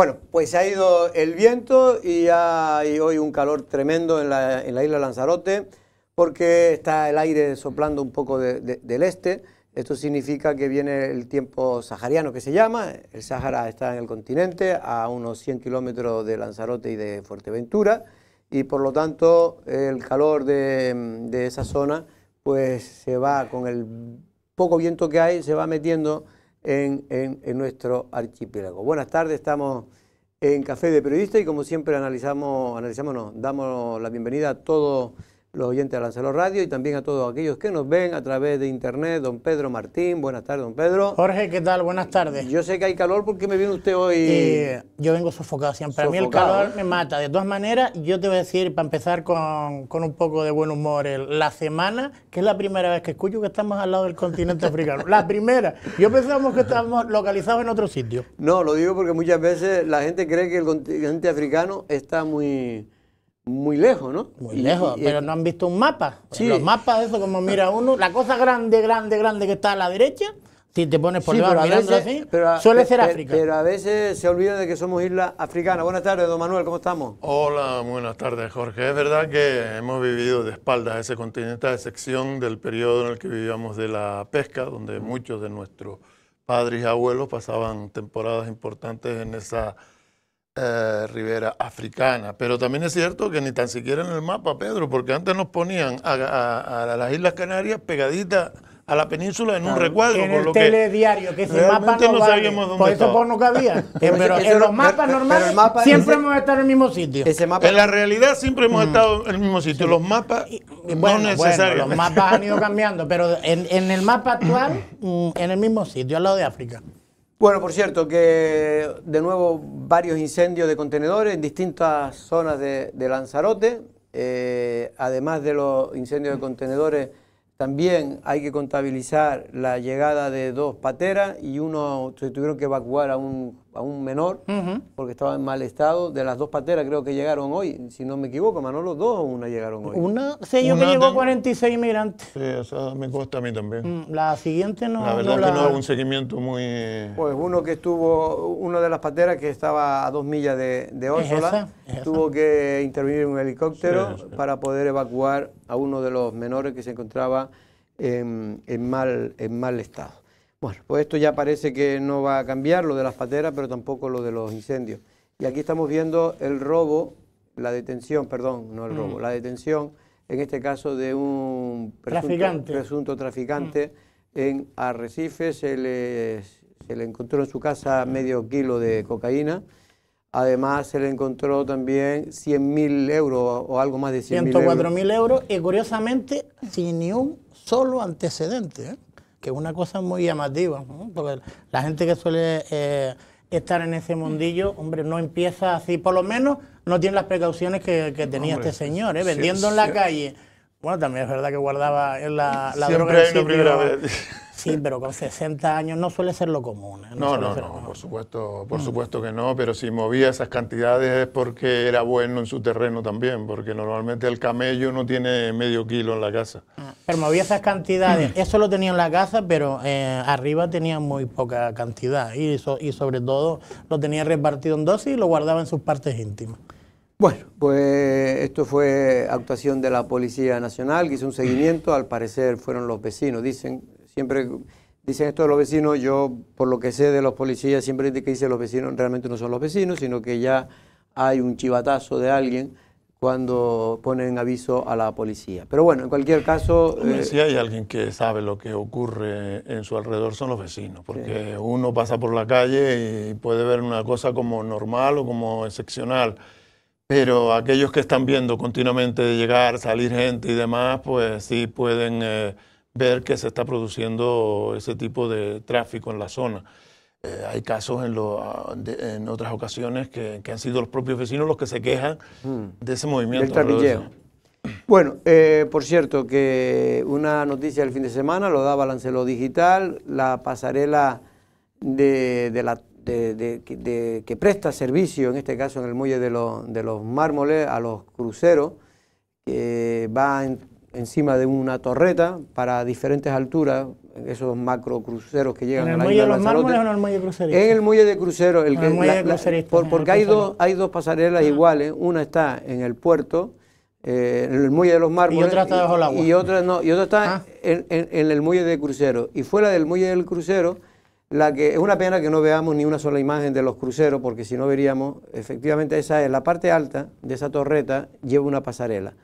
Bueno, pues se ha ido el viento y hay hoy un calor tremendo en la, en la isla Lanzarote porque está el aire soplando un poco del este. Esto significa que viene el tiempo sahariano que se llama. El Sahara está en el continente a unos 100 kilómetros de Lanzarote y de Fuerteventura y por lo tanto el calor de esa zona pues se va con el poco viento que hay, se va metiendo en, en, nuestro archipiélago. Buenas tardes, estamos en Café de Periodista y como siempre analizamos, analizamos damos la bienvenida a todos los oyentes de Lancelot Radio y también a todos aquellos que nos ven a través de internet. Don Pedro Martín, buenas tardes, don Pedro. Jorge, ¿qué tal? Buenas tardes. Yo sé que hay calor porque me viene usted hoy. yo vengo sofocado siempre. A mí el calor me mata. De todas maneras, yo te voy a decir, para empezar con, un poco de buen humor, la semana, que es la primera vez que escucho que estamos al lado del continente africano. la primera. Yo pensamos que estábamos localizados en otro sitio. No, lo digo porque muchas veces la gente cree que el continente africano está muy muy lejos, ¿no? Muy lejos, pero no han visto un mapa. Sí. Los mapas, eso como mira uno, la cosa grande, grande, grande que está a la derecha, si te pones por sí, debajo mirando así, suele ser África. Pero a veces se olvida de que somos islas africanas. Buenas tardes, don Manuel, ¿cómo estamos? Hola, buenas tardes, Jorge. Es verdad que hemos vivido de espaldas ese continente, a excepción del periodo en el que vivíamos de la pesca, donde muchos de nuestros padres y abuelos pasaban temporadas importantes en esa eh, ribera africana. Pero también es cierto que ni tan siquiera en el mapa, Pedro, porque antes nos ponían a, las Islas Canarias pegaditas a la península en un recuadro. En el telediario, que, ese mapa no, Por eso no cabía. pero, en los mapas normales siempre hemos estado en el mismo sitio. en la realidad siempre hemos mm. estado en el mismo sitio. Los mapas no necesariamente. los mapas han ido cambiando, pero en el mapa actual, mm, en el mismo sitio, al lado de África. Bueno, por cierto, que de nuevo varios incendios de contenedores en distintas zonas de, Lanzarote. Eh, además de los incendios de contenedores, también hay que contabilizar la llegada de dos pateras y uno se tuvieron que evacuar a un a un menor, porque estaba en mal estado. De las dos pateras creo que llegaron hoy, si no me equivoco, Manolo, dos o una llegaron hoy. Una, sí yo llegó 46 inmigrantes Sí, esa me cuesta a mí también. Mm, la siguiente no. La verdad que no es un seguimiento muy... Pues uno que estuvo, una de las pateras que estaba a dos millas de, de tuvo que intervenir en un helicóptero para poder evacuar a uno de los menores que se encontraba en mal, en mal estado. Bueno, pues esto ya parece que no va a cambiar, lo de las pateras, pero tampoco lo de los incendios. Y aquí estamos viendo el robo, la detención, perdón, no el robo, mm. la detención, en este caso de un presunto traficante, mm. en Arrecife, se le, se le encontró en su casa medio kilo de cocaína. Además, se le encontró también mil euros o algo más de 100.000 euros. 104.000 euros y curiosamente sin ni un solo antecedente. ¿eh? que es una cosa muy llamativa, porque la gente que suele eh, estar en ese mundillo, hombre, no empieza así, por lo menos no tiene las precauciones que, tenía este señor, ¿eh? vendiendo en la calle. Bueno, también es verdad que guardaba la, la droga primera vez. Sí, pero con 60 años no suele ser lo común. ¿eh? No, no, no, por, supuesto, por mm. supuesto que no, pero si movía esas cantidades es porque era bueno en su terreno también, porque normalmente el camello no tiene medio kilo en la casa. Ah, pero movía esas cantidades, mm. eso lo tenía en la casa, pero eh, arriba tenía muy poca cantidad y, y sobre todo lo tenía repartido en dosis y lo guardaba en sus partes íntimas. Bueno, pues esto fue actuación de la Policía Nacional, que hizo un seguimiento, al parecer fueron los vecinos, dicen, siempre dicen esto de los vecinos, yo por lo que sé de los policías, siempre que los vecinos, realmente no son los vecinos, sino que ya hay un chivatazo de alguien cuando ponen aviso a la policía. Pero bueno, en cualquier caso... si eh, hay alguien que sabe lo que ocurre en su alrededor son los vecinos, porque uno pasa por la calle y puede ver una cosa como normal o como excepcional, pero aquellos que están viendo continuamente llegar, salir gente y demás, pues sí pueden... Eh, ver que se está produciendo ese tipo de tráfico en la zona. Eh, hay casos en, ah, en otras ocasiones que, han sido los propios vecinos los que se quejan mm. de ese movimiento. Bueno, eh, por cierto, que una noticia del fin de semana lo daba Balancelo Digital, la pasarela de, la, que presta servicio, en este caso en el muelle de, los mármoles, a los cruceros, que va a encima de una torreta para diferentes alturas, esos macro cruceros que llegan a la isla ¿En el muelle de los mármoles o en el muelle crucerista? En el muelle de crucero. El, porque hay dos, hay dos pasarelas ah. iguales, una está en el puerto, eh, en el muelle de los mármoles. Y otra está bajo el agua. Y otra, no, y otra está ah. en, el muelle de crucero. Y fuera del muelle del crucero, la que es una pena que no veamos ni una sola imagen de los cruceros, porque si no veríamos, efectivamente esa es la parte alta de esa torreta, lleva una pasarela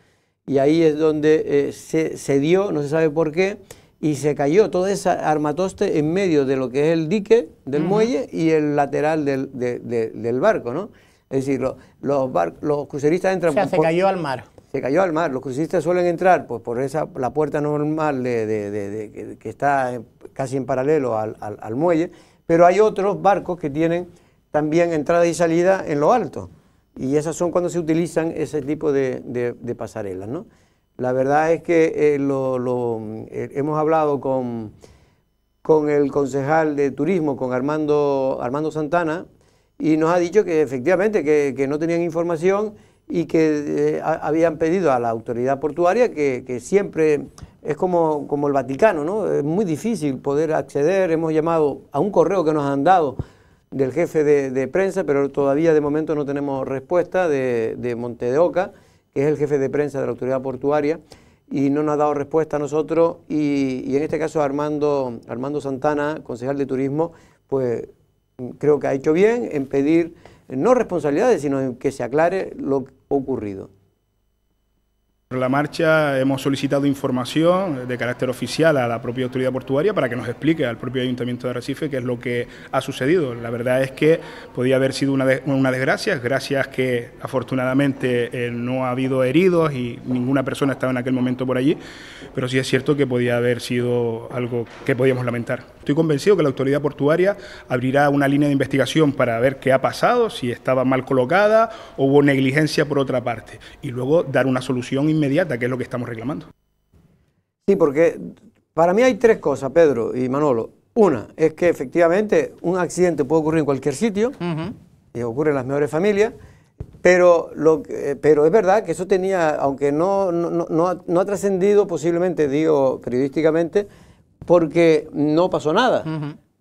y ahí es donde eh, se, dio, no se sabe por qué, y se cayó toda esa armatoste en medio de lo que es el dique del muelle y el lateral del, barco, ¿no? Es decir, los, cruceristas entran... O sea, se cayó al mar. Se cayó al mar. Los cruceristas suelen entrar pues, por esa, la puerta normal de, que está casi en paralelo al muelle, pero hay otros barcos que tienen también entrada y salida en lo alto. Y esas son cuando se utilizan ese tipo de, pasarelas, La verdad es que eh, lo, eh, hemos hablado con, con el concejal de turismo, con Armando, Armando Santana, y nos ha dicho que efectivamente que, no tenían información y que eh, habían pedido a la autoridad portuaria que, siempre es como, como el Vaticano, ¿no? Es muy difícil poder acceder, hemos llamado a un correo que nos han dado del jefe de, prensa, pero todavía de momento no tenemos respuesta de, de Montedeoca, que es el jefe de prensa de la autoridad portuaria, y no nos ha dado respuesta a nosotros. Y, y en este caso Armando, Armando Santana, concejal de turismo, pues creo que ha hecho bien en pedir no responsabilidades, sino que se aclare lo ocurrido. Por la marcha hemos solicitado información de carácter oficial a la propia autoridad portuaria para que nos explique al propio Ayuntamiento de Recife qué es lo que ha sucedido. La verdad es que podía haber sido una, una desgracia, gracias que afortunadamente eh, no ha habido heridos y ninguna persona estaba en aquel momento por allí, pero sí es cierto que podía haber sido algo que podíamos lamentar. Estoy convencido que la autoridad portuaria abrirá una línea de investigación para ver qué ha pasado, si estaba mal colocada o hubo negligencia por otra parte, y luego dar una solución inmediata, que es lo que estamos reclamando. Sí, porque para mí hay tres cosas, Pedro y Manolo. Una es que efectivamente un accidente puede ocurrir en cualquier sitio, y ocurre en las mejores familias, pero, lo, eh, pero es verdad que eso tenía, aunque no, no, ha, trascendido posiblemente, digo periodísticamente, porque no pasó nada.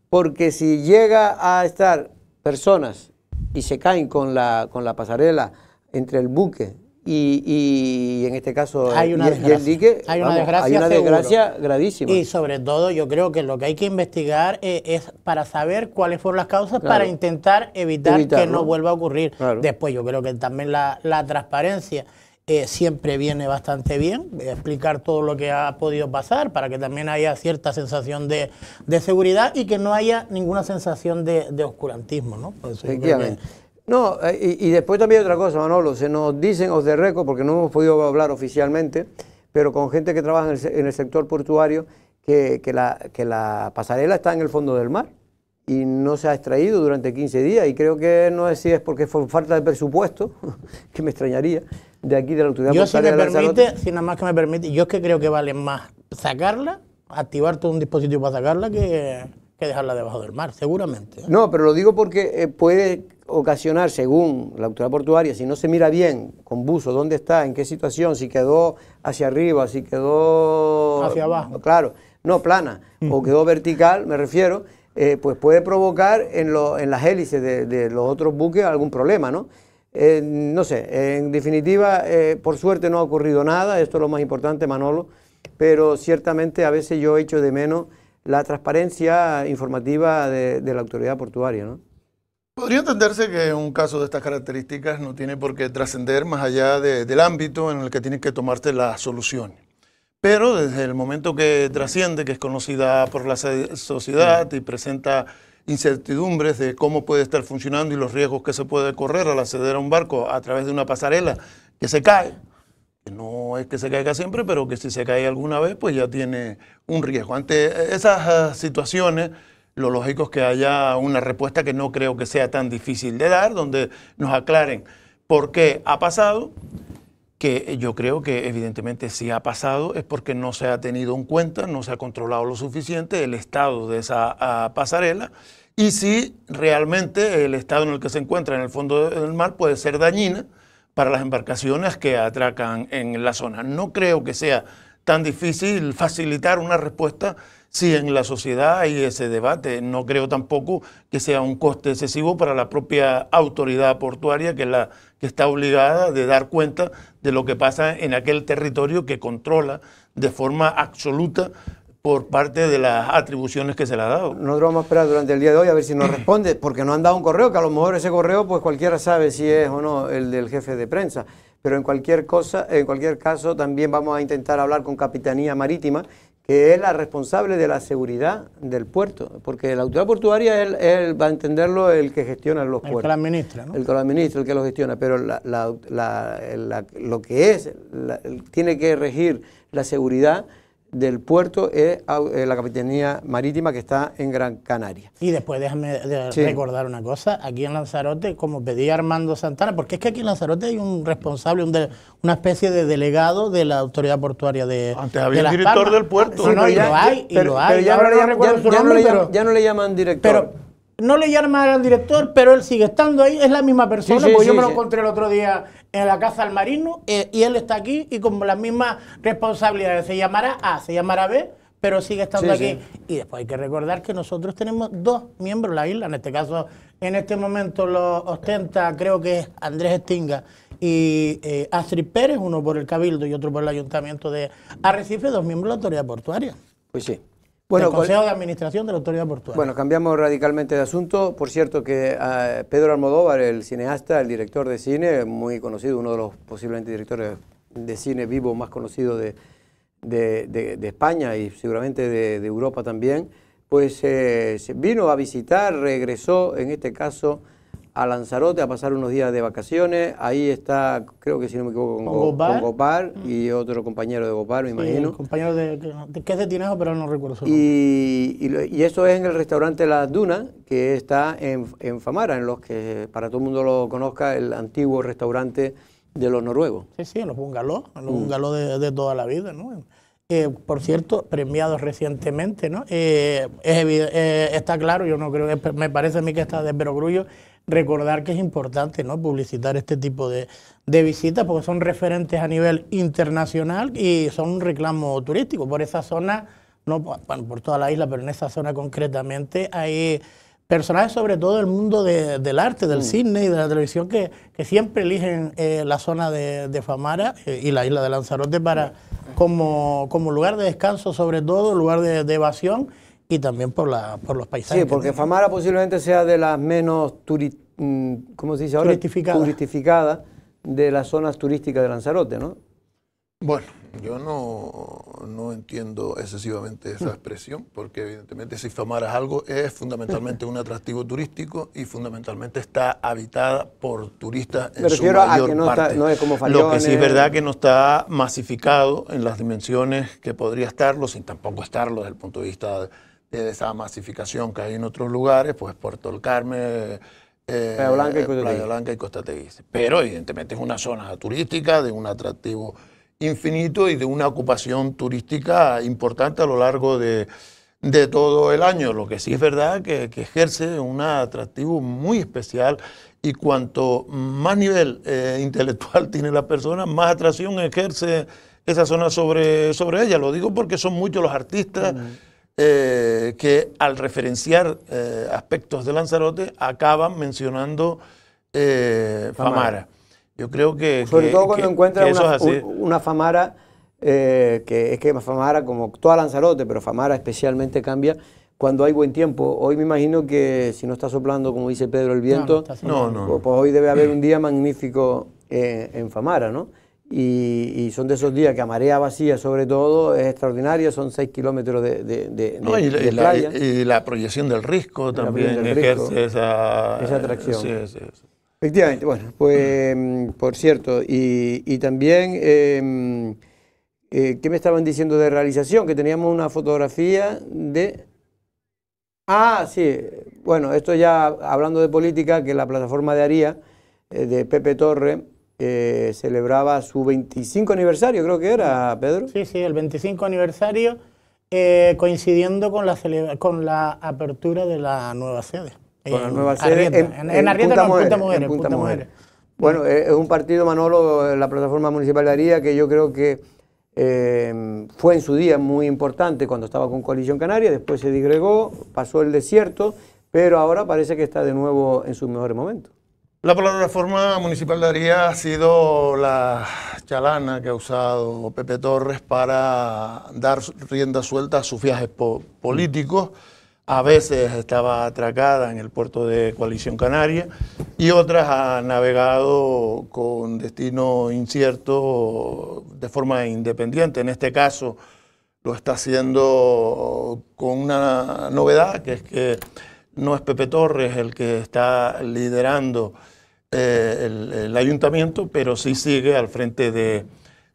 Porque si llega a estar personas y se caen con la, con la pasarela entre el buque y, en este caso eh, hay una desgracia, hay una desgracia, Y sobre todo yo creo que lo que hay que investigar eh, es para saber cuáles fueron las causas para intentar evitar, que ¿no? vuelva a ocurrir. Después yo creo que también la, transparencia eh, siempre viene bastante bien, explicar todo lo que ha podido pasar para que también haya cierta sensación de, de seguridad y que no haya ninguna sensación de, oscurantismo. ¿no? No, eh, y, después también otra cosa, Manolo, se nos dicen os de récord, porque no hemos podido hablar oficialmente, pero con gente que trabaja en el, sector portuario, que, la, que la pasarela está en el fondo del mar y no se ha extraído durante 15 días. Y creo que no es si es porque fue falta de presupuesto, que me extrañaría, de aquí de la autoridad. Yo, si me permite, si nada más que me permite, yo es que creo que vale más sacarla, activar todo un dispositivo para sacarla que, dejarla debajo del mar, seguramente. No, pero lo digo porque eh, puede ocasionar, según la autoridad portuaria, si no se mira bien con buzo dónde está, en qué situación, si quedó hacia arriba, si quedó... Hacia abajo. Claro, no plana, o quedó vertical, me refiero, eh, pues puede provocar en, las hélices de, los otros buques algún problema, ¿no? Eh, no sé, en definitiva, eh, por suerte no ha ocurrido nada, esto es lo más importante, Manolo, pero ciertamente a veces yo echo de menos la transparencia informativa de, de la autoridad portuaria, ¿no? Podría entenderse que un caso de estas características no tiene por qué trascender más allá del ámbito en el que tienes que tomarte la solución. Pero desde el momento que trasciende, que es conocida por la sociedad y presenta incertidumbres de cómo puede estar funcionando y los riesgos que se puede correr al acceder a un barco a través de una pasarela que se cae, que no es que se caiga siempre, pero que si se cae alguna vez, pues ya tiene un riesgo. Ante esas ah, situaciones, lo lógico es que haya una respuesta que no creo que sea tan difícil de dar, donde nos aclaren por qué ha pasado, que yo creo que evidentemente si ha pasado es porque no se ha tenido en cuenta, no se ha controlado lo suficiente el estado de esa ah, pasarela y si realmente el estado en el que se encuentra en el fondo del mar puede ser dañina para las embarcaciones que atracan en la zona. No creo que sea tan difícil facilitar una respuesta si en la sociedad hay ese debate. No creo tampoco que sea un coste excesivo para la propia autoridad portuaria que, la, que está obligada de dar cuenta de lo que pasa en aquel territorio que controla de forma absoluta por parte de las atribuciones que se le ha dado. Nosotros vamos a esperar durante el día de hoy a ver si nos responde, porque nos han dado un correo, que a lo mejor ese correo pues cualquiera sabe si es o no el del jefe de prensa pero en cualquier cosa, en cualquier caso, también vamos a intentar hablar con Capitanía Marítima, que es la responsable de la seguridad del puerto, porque la autoridad portuaria él, va a entenderlo el que gestiona los puertos. El que lo administra, El que lo el que lo gestiona, pero lo que es, tiene que regir la seguridad del puerto es la Capitanía Marítima que está en Gran Canaria. Y después déjame eh, recordar una cosa, aquí en Lanzarote, como pedía Armando Santana, porque es que aquí en Lanzarote hay un responsable, una especie de delegado de la autoridad portuaria de Antes había el director del puerto. y ya, lo hay, Ya, no le llaman director. Pero, no le llaman al director, pero él sigue estando ahí, es la misma persona, porque yo me lo encontré el otro día en la Casa del Marino eh, y él está aquí y con las mismas responsabilidades. Se llamará A, se llamará B, pero sigue estando aquí. Y después hay que recordar que nosotros tenemos dos miembros de la isla, en este caso, en este momento lo ostenta, creo que es Andrés Estinga y eh, Astrid Pérez, uno por el Cabildo y otro por el Ayuntamiento de Arrecife, dos miembros de la Autoridad Portuaria. Pues sí. Bueno, Consejo de Administración de la Autoridad Portuaria. Bueno, cambiamos radicalmente de asunto. Por cierto, que eh, Pedro Almodóvar, el cineasta, el director de cine, muy conocido, uno de los posiblemente directores de cine vivo más conocido de, España y seguramente de, Europa también, pues eh, vino a visitar, regresó en este caso a Lanzarote a pasar unos días de vacaciones. Ahí está, creo que si no me equivoco, con, Gopar. Mm. y otro compañero de Gopar, me imagino. compañero de, de, que es de Tinejo, pero no recuerdo su Y, eso es en el restaurante La Duna... que está en, Famara, en los que para todo el mundo lo conozca, el antiguo restaurante de los noruegos. Sí, sí, en los bungaló en los mm. bungaló de, toda la vida, ¿no? Eh, por cierto, premiado recientemente, ¿no? Eh, eh, está claro, yo no creo, me parece a mí que está de perogrullo recordar que es importante ¿no? publicitar este tipo de, de visitas porque son referentes a nivel internacional y son un reclamo turístico. Por esa zona, no bueno, por toda la isla, pero en esa zona concretamente hay personajes sobre todo del mundo de, del arte, del mm. cine y de la televisión que, siempre eligen eh, la zona de, de Famara eh, y la isla de Lanzarote para, como, como lugar de descanso sobre todo, lugar de evasión y también por, la, por los paisajes. Sí, porque Famara posiblemente sea de las menos turi, mm, ¿cómo se dice ahora? de las zonas turísticas de Lanzarote, ¿no? Bueno, yo no, no entiendo excesivamente esa expresión, porque evidentemente si Famara es algo, es fundamentalmente un atractivo turístico y fundamentalmente está habitada por turistas en su mayor a que no parte. no es como Lo que sí es verdad que no está masificado en las dimensiones que podría estarlo, sin tampoco estarlo desde el punto de vista... De, de esa masificación que hay en otros lugares, pues Puerto del Carmen, eh, Playa Blanca y Costa, eh, Playa Pero evidentemente es una zona turística de un atractivo infinito y de una ocupación turística importante a lo largo de, de todo el año. Lo que sí es verdad que, que ejerce un atractivo muy especial y cuanto más nivel eh, intelectual tiene la persona, más atracción ejerce esa zona sobre, sobre ella. Lo digo porque son muchos los artistas. Eh, que al referenciar eh, aspectos de Lanzarote acaban mencionando eh, Famara. Yo creo que... Sobre todo cuando encuentran una, Famara, que es que Famara, como toda Lanzarote, pero Famara especialmente cambia cuando hay buen tiempo. Hoy me imagino que si no está soplando, como dice Pedro, el viento, no, pues, hoy debe haber un día magnífico en Famara, ¿no? y, son de esos días que a marea vacía sobre todo es extraordinario, son 6 kilómetros de, y, La, proyección del risco también ejerce esa, eh, atracción. Efectivamente, bueno, pues mm, por cierto, y, también, em, eh, ¿qué me estaban diciendo de realización? Que teníamos una fotografía de... Ah, sí, bueno, esto ya hablando de política, que la plataforma de Aría, eh, de Pepe Torre, eh, celebraba su 25 aniversario, creo que era, Pedro. Sí, sí, el 25 aniversario, eh, coincidiendo con la, con la apertura de la nueva sede. Con la nueva sede en, Arrieta, Punta, Mujeres, Bueno, eh, es un partido, Manolo, la plataforma municipal de Aría, que yo creo que em, fue en su día muy importante cuando estaba con Coalición Canaria, después se disgregó, pasó el desierto, pero ahora parece que está de nuevo en sus mejores momentos. La palabra reforma municipal de Aría ha sido la chalana que ha usado Pepe Torres para dar rienda suelta a sus viajes políticos. A veces estaba atracada en el puerto de Coalición Canaria y otras ha navegado con destino incierto de forma independiente. En este caso lo está haciendo con una novedad, que es que no es Pepe Torres el que está liderando eh, el, ayuntamiento, pero sí sigue al frente de,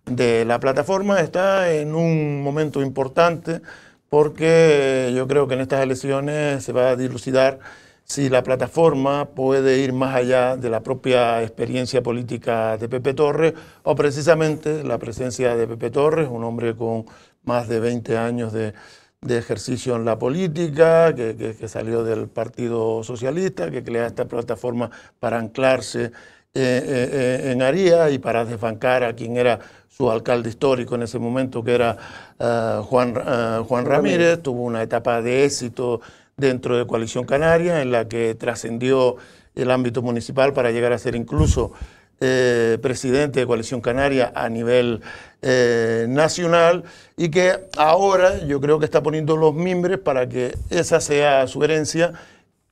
de la plataforma. Está en un momento importante porque yo creo que en estas elecciones se va a dilucidar si la plataforma puede ir más allá de la propia experiencia política de Pepe Torres o precisamente la presencia de Pepe Torres, un hombre con más de 20 años de, de ejercicio en la política, que, salió del Partido Socialista, que crea esta plataforma para anclarse eh, eh, eh, en Aría y para desbancar a quien era su alcalde histórico en ese momento, que era Juan, Juan Ramírez. Tuvo una etapa de éxito dentro de Coalición Canaria en la que trascendió el ámbito municipal para llegar a ser incluso eh, presidente de Coalición Canaria a nivel eh, nacional y que ahora yo creo que está poniendo los mimbres para que esa sea su herencia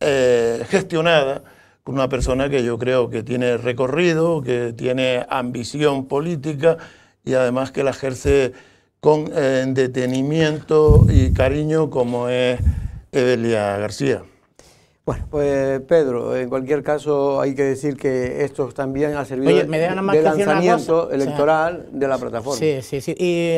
eh, gestionada con una persona que yo creo que tiene recorrido, que tiene ambición política y además que la ejerce con detenimiento y cariño como es Evelia García. Bueno, pues Pedro, en cualquier caso hay que decir que esto también ha servido de, lanzamiento electoral de la plataforma. Sí, sí, sí. Y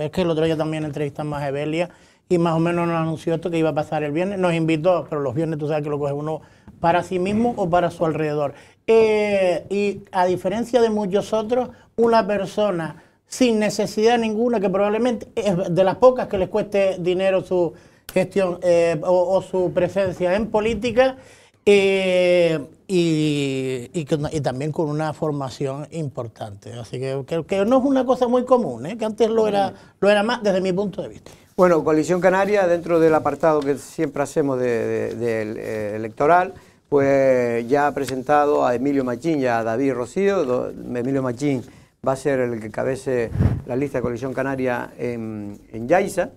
es que el otro día también entrevistamos a Evelia y más o menos nos anunció esto que iba a pasar el viernes. Nos invitó, pero los viernes tú sabes que lo coge uno para sí mismo o para su alrededor. Eh, y a diferencia de muchos otros, una persona sin necesidad ninguna, que probablemente es de las pocas que les cueste dinero su gestión eh, o, su presencia en política eh, y, también con una formación importante. Así que, no es una cosa muy común, ¿eh? que antes lo era, lo era más desde mi punto de vista. Bueno, Coalición Canaria, dentro del apartado que siempre hacemos de, electoral, pues ya ha presentado a Emilio Machín y a David Rocío. Emilio Machín va a ser el que cabece la lista de Coalición Canaria en, en Yaiza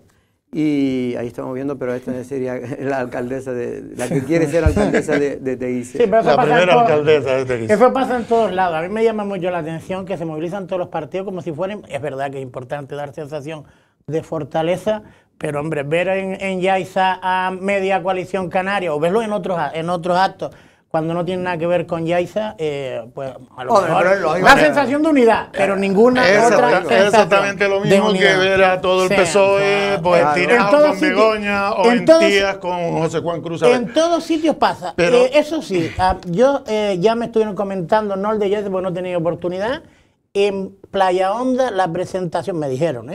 y ahí estamos viendo, pero esta sería la alcaldesa de. la que quiere ser alcaldesa de, de la primera alcaldesa de Teguise. Eso pasa en todos lados. A mí me llama mucho la atención que se movilizan todos los partidos como si fueran. Es verdad que es importante dar sensación de fortaleza, pero hombre, ver en, en Yaiza a media coalición canaria o verlo en otros, en otros actos cuando no tiene nada que ver con Yaisa... Eh, pues a lo mejor lo la sensación de unidad, eh, pero ninguna otra Es exactamente lo mismo que ver a todo el PSOE, pues claro. tirado con Begoña o en, Tías con José Juan Cruz. En todos sitios pasa. Eh, eso sí, ah, yo ya me estuvieron comentando, no el de Yaisa porque no he tenido oportunidad, en Playa Honda la presentación, me dijeron,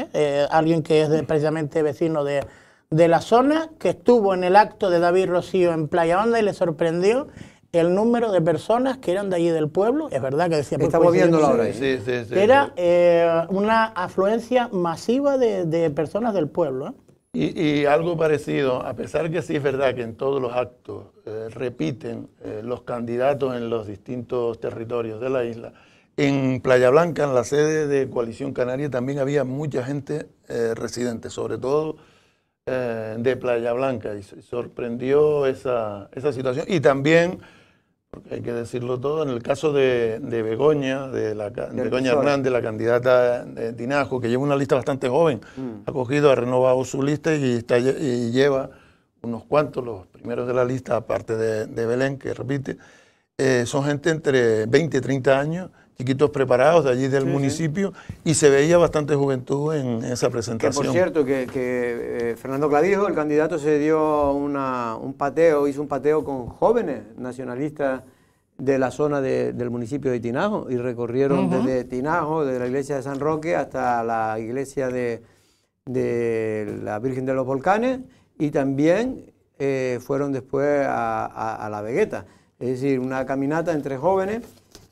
alguien que es precisamente vecino de de la zona que estuvo en el acto de David Rocío en Playa Honda y le sorprendió el número de personas que eran de allí del pueblo, es verdad que decía... Estamos viendo ahora. Sí, Era eh, una afluencia masiva de, personas del pueblo. ¿eh? Y, algo parecido, a pesar que sí es verdad que en todos los actos eh, repiten los candidatos en los distintos territorios de la isla, en Playa Blanca, en la sede de Coalición Canaria, también había mucha gente residente, sobre todo de Playa Blanca, y sorprendió esa, esa situación. Y también porque hay que decirlo todo. En el caso de, Begoña, de Begoña Hernández, la candidata de Dinajo, que lleva una lista bastante joven, mm. ha cogido, ha renovado su lista y, lleva unos cuantos, los primeros de la lista, aparte de, Belén, que repite, eh, son gente entre 20 y 30 años chiquitos preparados de allí del municipio y se veía bastante juventud en esa presentación. Que por cierto, que, eh, Fernando Cladijo... el candidato, se dio un pateo, hizo un pateo con jóvenes nacionalistas de la zona del municipio de Tinajo y recorrieron desde Tinajo, desde la iglesia de San Roque hasta la iglesia de, la Virgen de los Volcanes y también eh, fueron después a, a la Vegueta. Es decir, una caminata entre jóvenes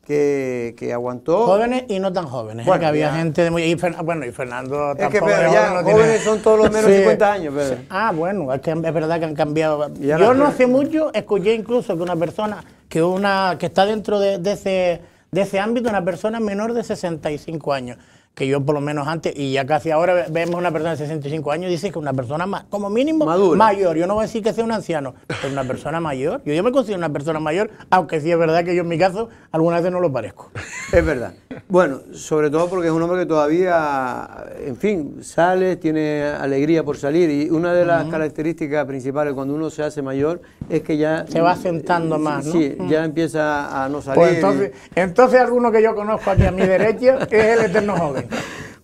que, que, aguantó. Jóvenes y no tan jóvenes. ¿eh? Bueno, había gente de muy. Y Fernando, bueno, y Fernando tampoco. Es que ya no jóvenes son todos los menos de 50 años. Pero. Ah, bueno, es verdad que han cambiado. Yo no hace mucho escuché incluso que una persona que una que está dentro de, ese, de ese ámbito, una persona menor de 65 años que yo por lo menos antes, y ya casi ahora vemos una persona de 65 años, dice que una persona más, como mínimo mayor, yo no voy a decir que sea un anciano, pero una persona mayor, yo, yo me considero una persona mayor, aunque sí es verdad que yo en mi caso algunas veces no lo parezco. es verdad. Bueno, sobre todo porque es un hombre que todavía, en fin, sale, tiene alegría por salir. Y una de las características principales cuando uno se hace mayor es que ya... Se va sentando eh, más, ¿no? Sí, ya empieza a no pues salir. entonces, alguno que yo conozco aquí a mi derecha es el eterno joven.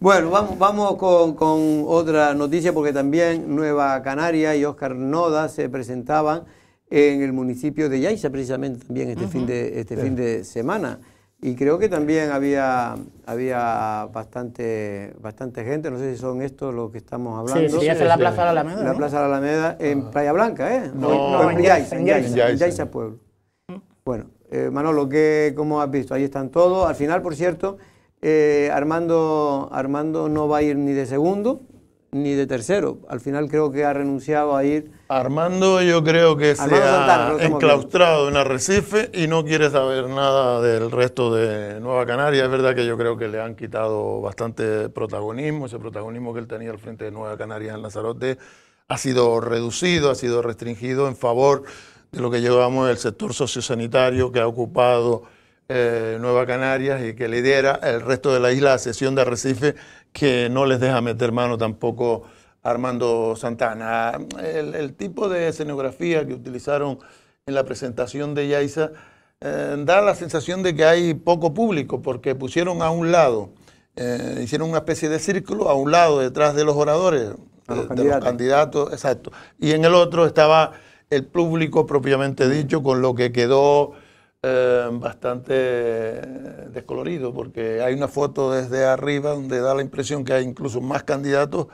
Bueno, vamos, vamos con, otra noticia porque también Nueva Canaria y Oscar Noda se presentaban en el municipio de Yaiza precisamente también este, fin, de, este fin de semana. Y creo que también había, había bastante, bastante gente, no sé si son estos los que estamos hablando. Sí, sí, es en la Plaza de la Alameda. En la ah. Plaza de la Alameda, en Playa Blanca, ¿eh? No, en, Yaiza, en Yaiza, Pueblo. Bueno, eh, Manolo, ¿qué, ¿cómo has visto? Ahí están todos. Al final, por cierto, eh, Armando, Armando no va a ir ni de segundo, ni de tercero. Al final creo que ha renunciado a ir. Armando yo creo que se ha enclaustrado en Arrecife y no quiere saber nada del resto de Nueva Canaria. Es verdad que yo creo que le han quitado bastante protagonismo. Ese protagonismo que él tenía al frente de Nueva Canaria en Lanzarote ha sido reducido, ha sido restringido en favor de lo que llevamos el sector sociosanitario que ha ocupado eh, Nueva Canarias y que lidera el resto de la isla a sesión de Arrecife, que no les deja meter mano tampoco Armando Santana. El, tipo de escenografía que utilizaron en la presentación de Yaisa eh, da la sensación de que hay poco público, porque pusieron a un lado, eh, hicieron una especie de círculo a un lado detrás de los oradores, eh, de, los candidatos, exacto. Y en el otro estaba el público propiamente dicho, con lo que quedó Em, bastante eh, descolorido, porque hay una foto desde arriba donde da la impresión que hay incluso más candidatos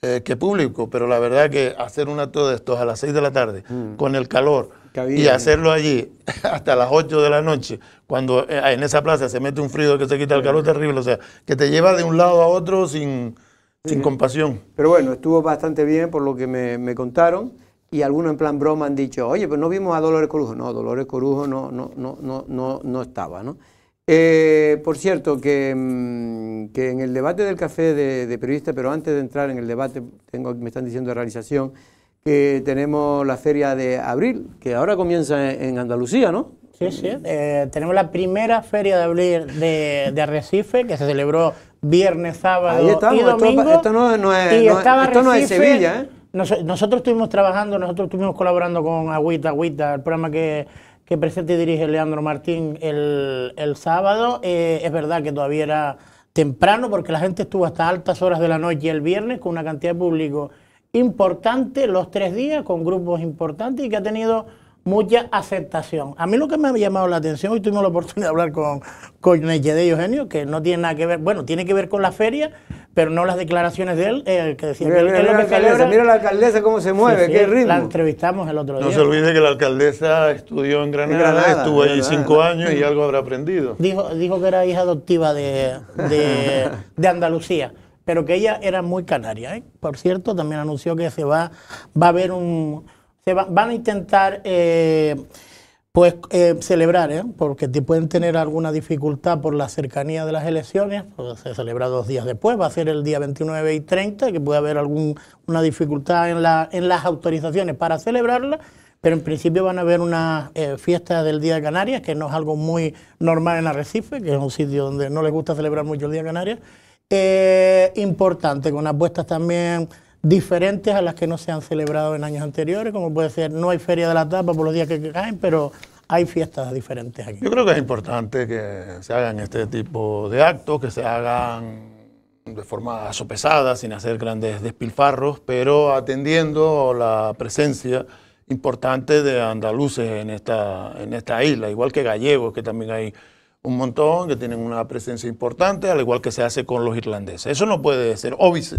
eh, que público, pero la verdad que hacer un acto de estos a las 6 de la tarde, mm. con el calor, y hacerlo allí hasta las 8 de la noche, cuando eh, en esa plaza se mete un frío que se quita el calor terrible, o sea, que te lleva de un lado a otro sin, sin compasión. Pero bueno, estuvo bastante bien por lo que me, me contaron y algunos en plan broma han dicho, oye, pues no vimos a Dolores Corujo. No, Dolores Corujo no, no, no, no, no no estaba, ¿no? Eh, por cierto, mm, que, en el debate del café de, periodistas, pero antes de entrar en el debate, tengo, me están diciendo de realización, que tenemos la feria de abril, que ahora comienza en Andalucía, ¿no? Sí, sí. Eh, tenemos la primera feria de abril de, Arrecife Recife, que se celebró viernes, sábado y domingo. Esto, no, es, esto no es Sevilla, ¿eh? nosotros estuvimos trabajando, nosotros estuvimos colaborando con Agüita, Agüita, el programa que, presenta y dirige Leandro Martín el, el sábado. Eh, es verdad que todavía era temprano porque la gente estuvo hasta altas horas de la noche el viernes con una cantidad de público importante los tres días, con grupos importantes y que ha tenido mucha aceptación. A mí lo que me ha llamado la atención, hoy tuvimos la oportunidad de hablar con, con de Eugenio, que no tiene nada que ver, bueno, tiene que ver con la feria, pero no las declaraciones de él, eh, que decía mira, la mira, la alcaldesa cómo se mueve, qué ritmo. La entrevistamos el otro día. No se olvide que la alcaldesa estudió en Granada, estuvo allí cinco años y algo habrá aprendido. Dijo, dijo que era hija adoptiva de, Andalucía pero que ella era muy canaria. ¿eh? Por cierto, también anunció que se va, va a haber un, se van a intentar eh, pues eh, celebrar, ¿eh? porque pueden tener alguna dificultad por la cercanía de las elecciones, se celebra dos días después, va a ser el día 29 y 30, que puede haber alguna dificultad en, la, en las autorizaciones para celebrarla, pero en principio van a haber una eh, fiesta del Día de Canarias, que no es algo muy normal en Arrecife, que es un sitio donde no les gusta celebrar mucho el Día de Canarias. importante, con apuestas también diferentes a las que no se han celebrado en años anteriores, como puede ser, no hay Feria de la Tapa por los días que, caen, pero hay fiestas diferentes aquí. Yo creo que es importante que se hagan este tipo de actos, que se hagan de forma sopesada, sin hacer grandes despilfarros, pero atendiendo la presencia importante de andaluces en esta, en esta isla, igual que gallegos, que también hay un montón, que tienen una presencia importante, al igual que se hace con los irlandeses. Eso no puede ser óbice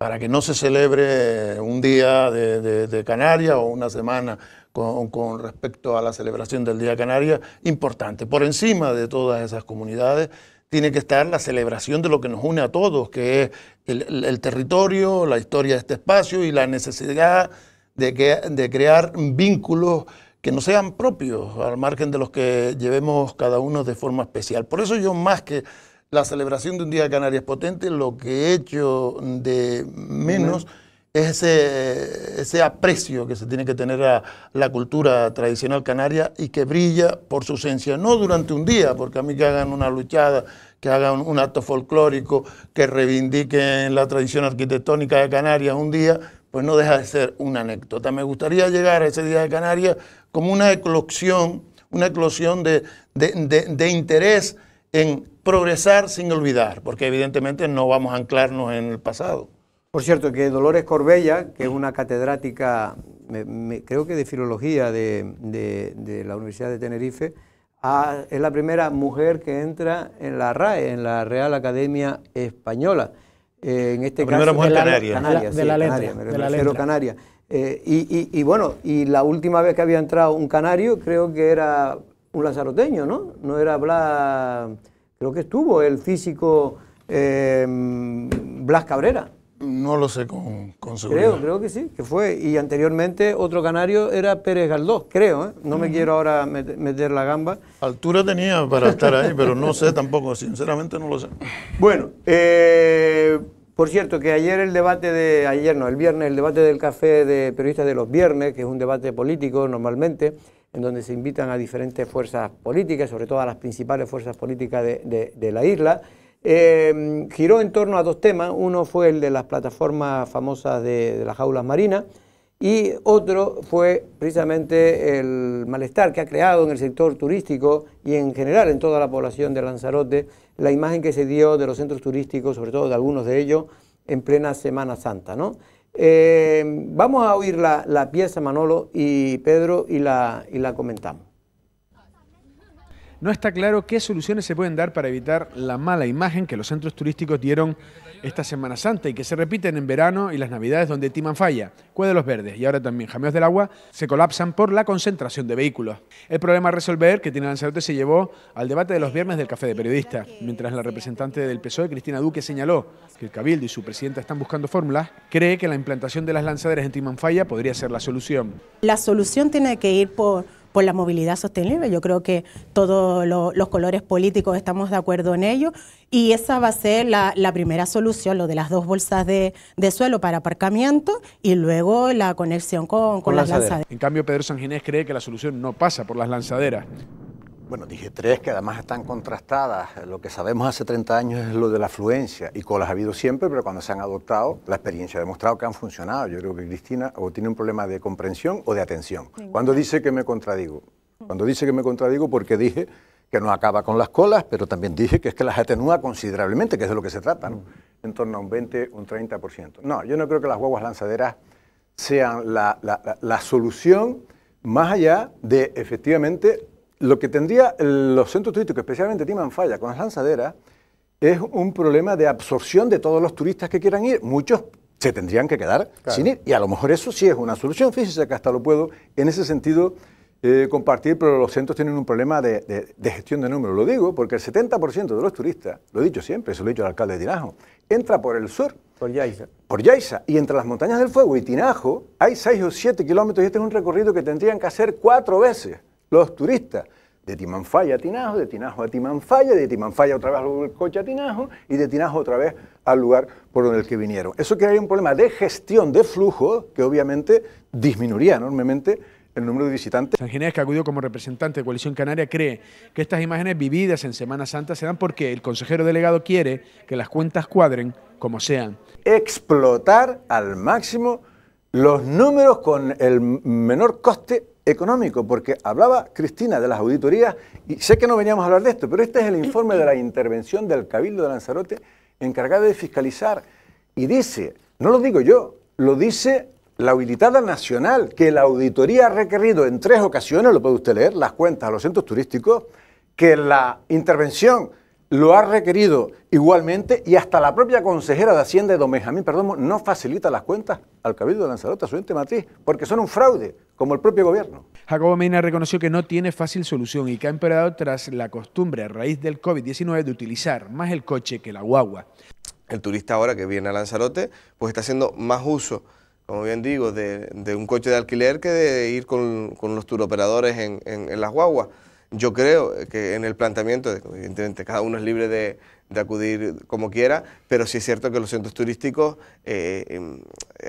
para que no se celebre un día de, Canarias o una semana con, respecto a la celebración del Día de Canarias, importante. Por encima de todas esas comunidades tiene que estar la celebración de lo que nos une a todos, que es el, territorio, la historia de este espacio y la necesidad de, que, de crear vínculos que no sean propios, al margen de los que llevemos cada uno de forma especial. Por eso yo más que la celebración de un Día de Canarias potente, lo que he hecho de menos es ese, aprecio que se tiene que tener a la cultura tradicional canaria y que brilla por su esencia, no durante un día, porque a mí que hagan una luchada, que hagan un acto folclórico, que reivindiquen la tradición arquitectónica de Canarias un día, pues no deja de ser una anécdota. Me gustaría llegar a ese Día de Canarias como una eclosión, una eclosión de interés en progresar sin olvidar, porque evidentemente no vamos a anclarnos en el pasado. Por cierto, que Dolores Corbella, que es una catedrática, creo que de filología de, la Universidad de Tenerife, es la primera mujer que entra en la RAE, en la Real Academia Española. Eh, en este caso, primera mujer canaria. Canarias, de la, de Canaria, de eh, y, y, bueno, y la última vez que había entrado un canario creo que era un lazaroteño, ¿no? No era Blas, creo que estuvo el físico em, Blas Cabrera. No lo sé con, seguridad. Creo, creo que sí, que fue. Y anteriormente otro canario era Pérez Galdós, creo. ¿eh? No me quiero ahora meter la gamba. Altura tenía para estar ahí, pero no sé tampoco, sinceramente no lo sé. Bueno, eh, por cierto, que ayer el debate de, ayer no, el viernes, el debate del café de periodistas de los viernes, que es un debate político normalmente, en donde se invitan a diferentes fuerzas políticas, sobre todo a las principales fuerzas políticas de, la isla. Em, giró en torno a dos temas, uno fue el de las plataformas famosas de, de las jaulas marinas y otro fue precisamente el malestar que ha creado en el sector turístico y en general en toda la población de Lanzarote la imagen que se dio de los centros turísticos, sobre todo de algunos de ellos, en plena Semana Santa. ¿no? Eh, vamos a oír la, la, pieza, Manolo y Pedro, y la, y la comentamos. No está claro qué soluciones se pueden dar para evitar la mala imagen que los centros turísticos dieron esta Semana Santa y que se repiten en verano y las Navidades donde timan falla, de los Verdes y ahora también Jameos del Agua se colapsan por la concentración de vehículos. El problema a resolver que tiene Lanzarote se llevó al debate de los viernes del Café de Periodistas, mientras la representante del PSOE, Cristina Duque, señaló que el Cabildo y su presidenta están buscando fórmulas, cree que la implantación de las lanzaderas en Timanfaya podría ser la solución. La solución tiene que ir por por la movilidad sostenible. Yo creo que todos los colores políticos estamos de acuerdo en ello y esa va a ser la, primera solución, lo de las dos bolsas de, suelo para aparcamiento y luego la conexión con, las lanzaderas. En cambio, Pedro Sanginés cree que la solución no pasa por las lanzaderas. Bueno, dije tres que además están contrastadas. Lo que sabemos hace 30 años es lo de la afluencia y colas ha habido siempre, pero cuando se han adoptado, la experiencia ha demostrado que han funcionado. Yo creo que Cristina o tiene un problema de comprensión o de atención. Cuando dice que me contradigo, cuando dice que me contradigo porque dije que no acaba con las colas, pero también dije que es que las atenúa considerablemente, que es de lo que se trata, ¿no? Mm. en torno a un 20, un 30%. No, yo no creo que las guaguas lanzaderas sean la solución más allá de efectivamente lo que tendría los centros turísticos, especialmente Falla, con las lanzaderas, es un problema de absorción de todos los turistas que quieran ir. Muchos se tendrían que quedar sin ir. Y a lo mejor eso sí es una solución. física, que hasta lo puedo, en ese sentido, eh, compartir, pero los centros tienen un problema de, gestión de números. Lo digo porque el 70% de los turistas, lo he dicho siempre, eso lo ha dicho el alcalde de Tinajo, entra por el sur. Por Yaiza. Por Yaiza. Y entre las montañas del fuego y Tinajo hay 6 o 7 kilómetros y este es un recorrido que tendrían que hacer cuatro veces los turistas. De Timanfaya a Tinajo, de Tinajo a Timanfaya, de Timanfaya otra vez al coche a Tinajo y de Tinajo otra vez al lugar por donde el que vinieron. Eso crea un problema de gestión de flujo que obviamente disminuiría enormemente el número de visitantes. San Ginés, que acudió como representante de Coalición Canaria, cree que estas imágenes vividas en Semana Santa serán porque el consejero delegado quiere que las cuentas cuadren como sean. Explotar al máximo los números con el menor coste económico, porque hablaba Cristina de las auditorías, y sé que no veníamos a hablar de esto, pero este es el informe de la intervención del Cabildo de Lanzarote encargado de fiscalizar. Y dice, no lo digo yo, lo dice la habilitada nacional, que la auditoría ha requerido en tres ocasiones, lo puede usted leer, las cuentas a los centros turísticos, que la intervención lo ha requerido igualmente y hasta la propia consejera de Hacienda de Don Benjamín Perdomo no facilita las cuentas al Cabildo de Lanzarote, a su ente matriz, porque son un fraude, como el propio gobierno. Jacobo Medina reconoció que no tiene fácil solución y que ha emperado tras la costumbre a raíz del COVID-19 de utilizar más el coche que la guagua. El turista ahora que viene a Lanzarote, pues está haciendo más uso, como bien digo, de, un coche de alquiler que de ir con, los turoperadores en, en las guaguas. Yo creo que en el planteamiento, evidentemente cada uno es libre de, acudir como quiera, pero sí es cierto que los centros turísticos, eh, em,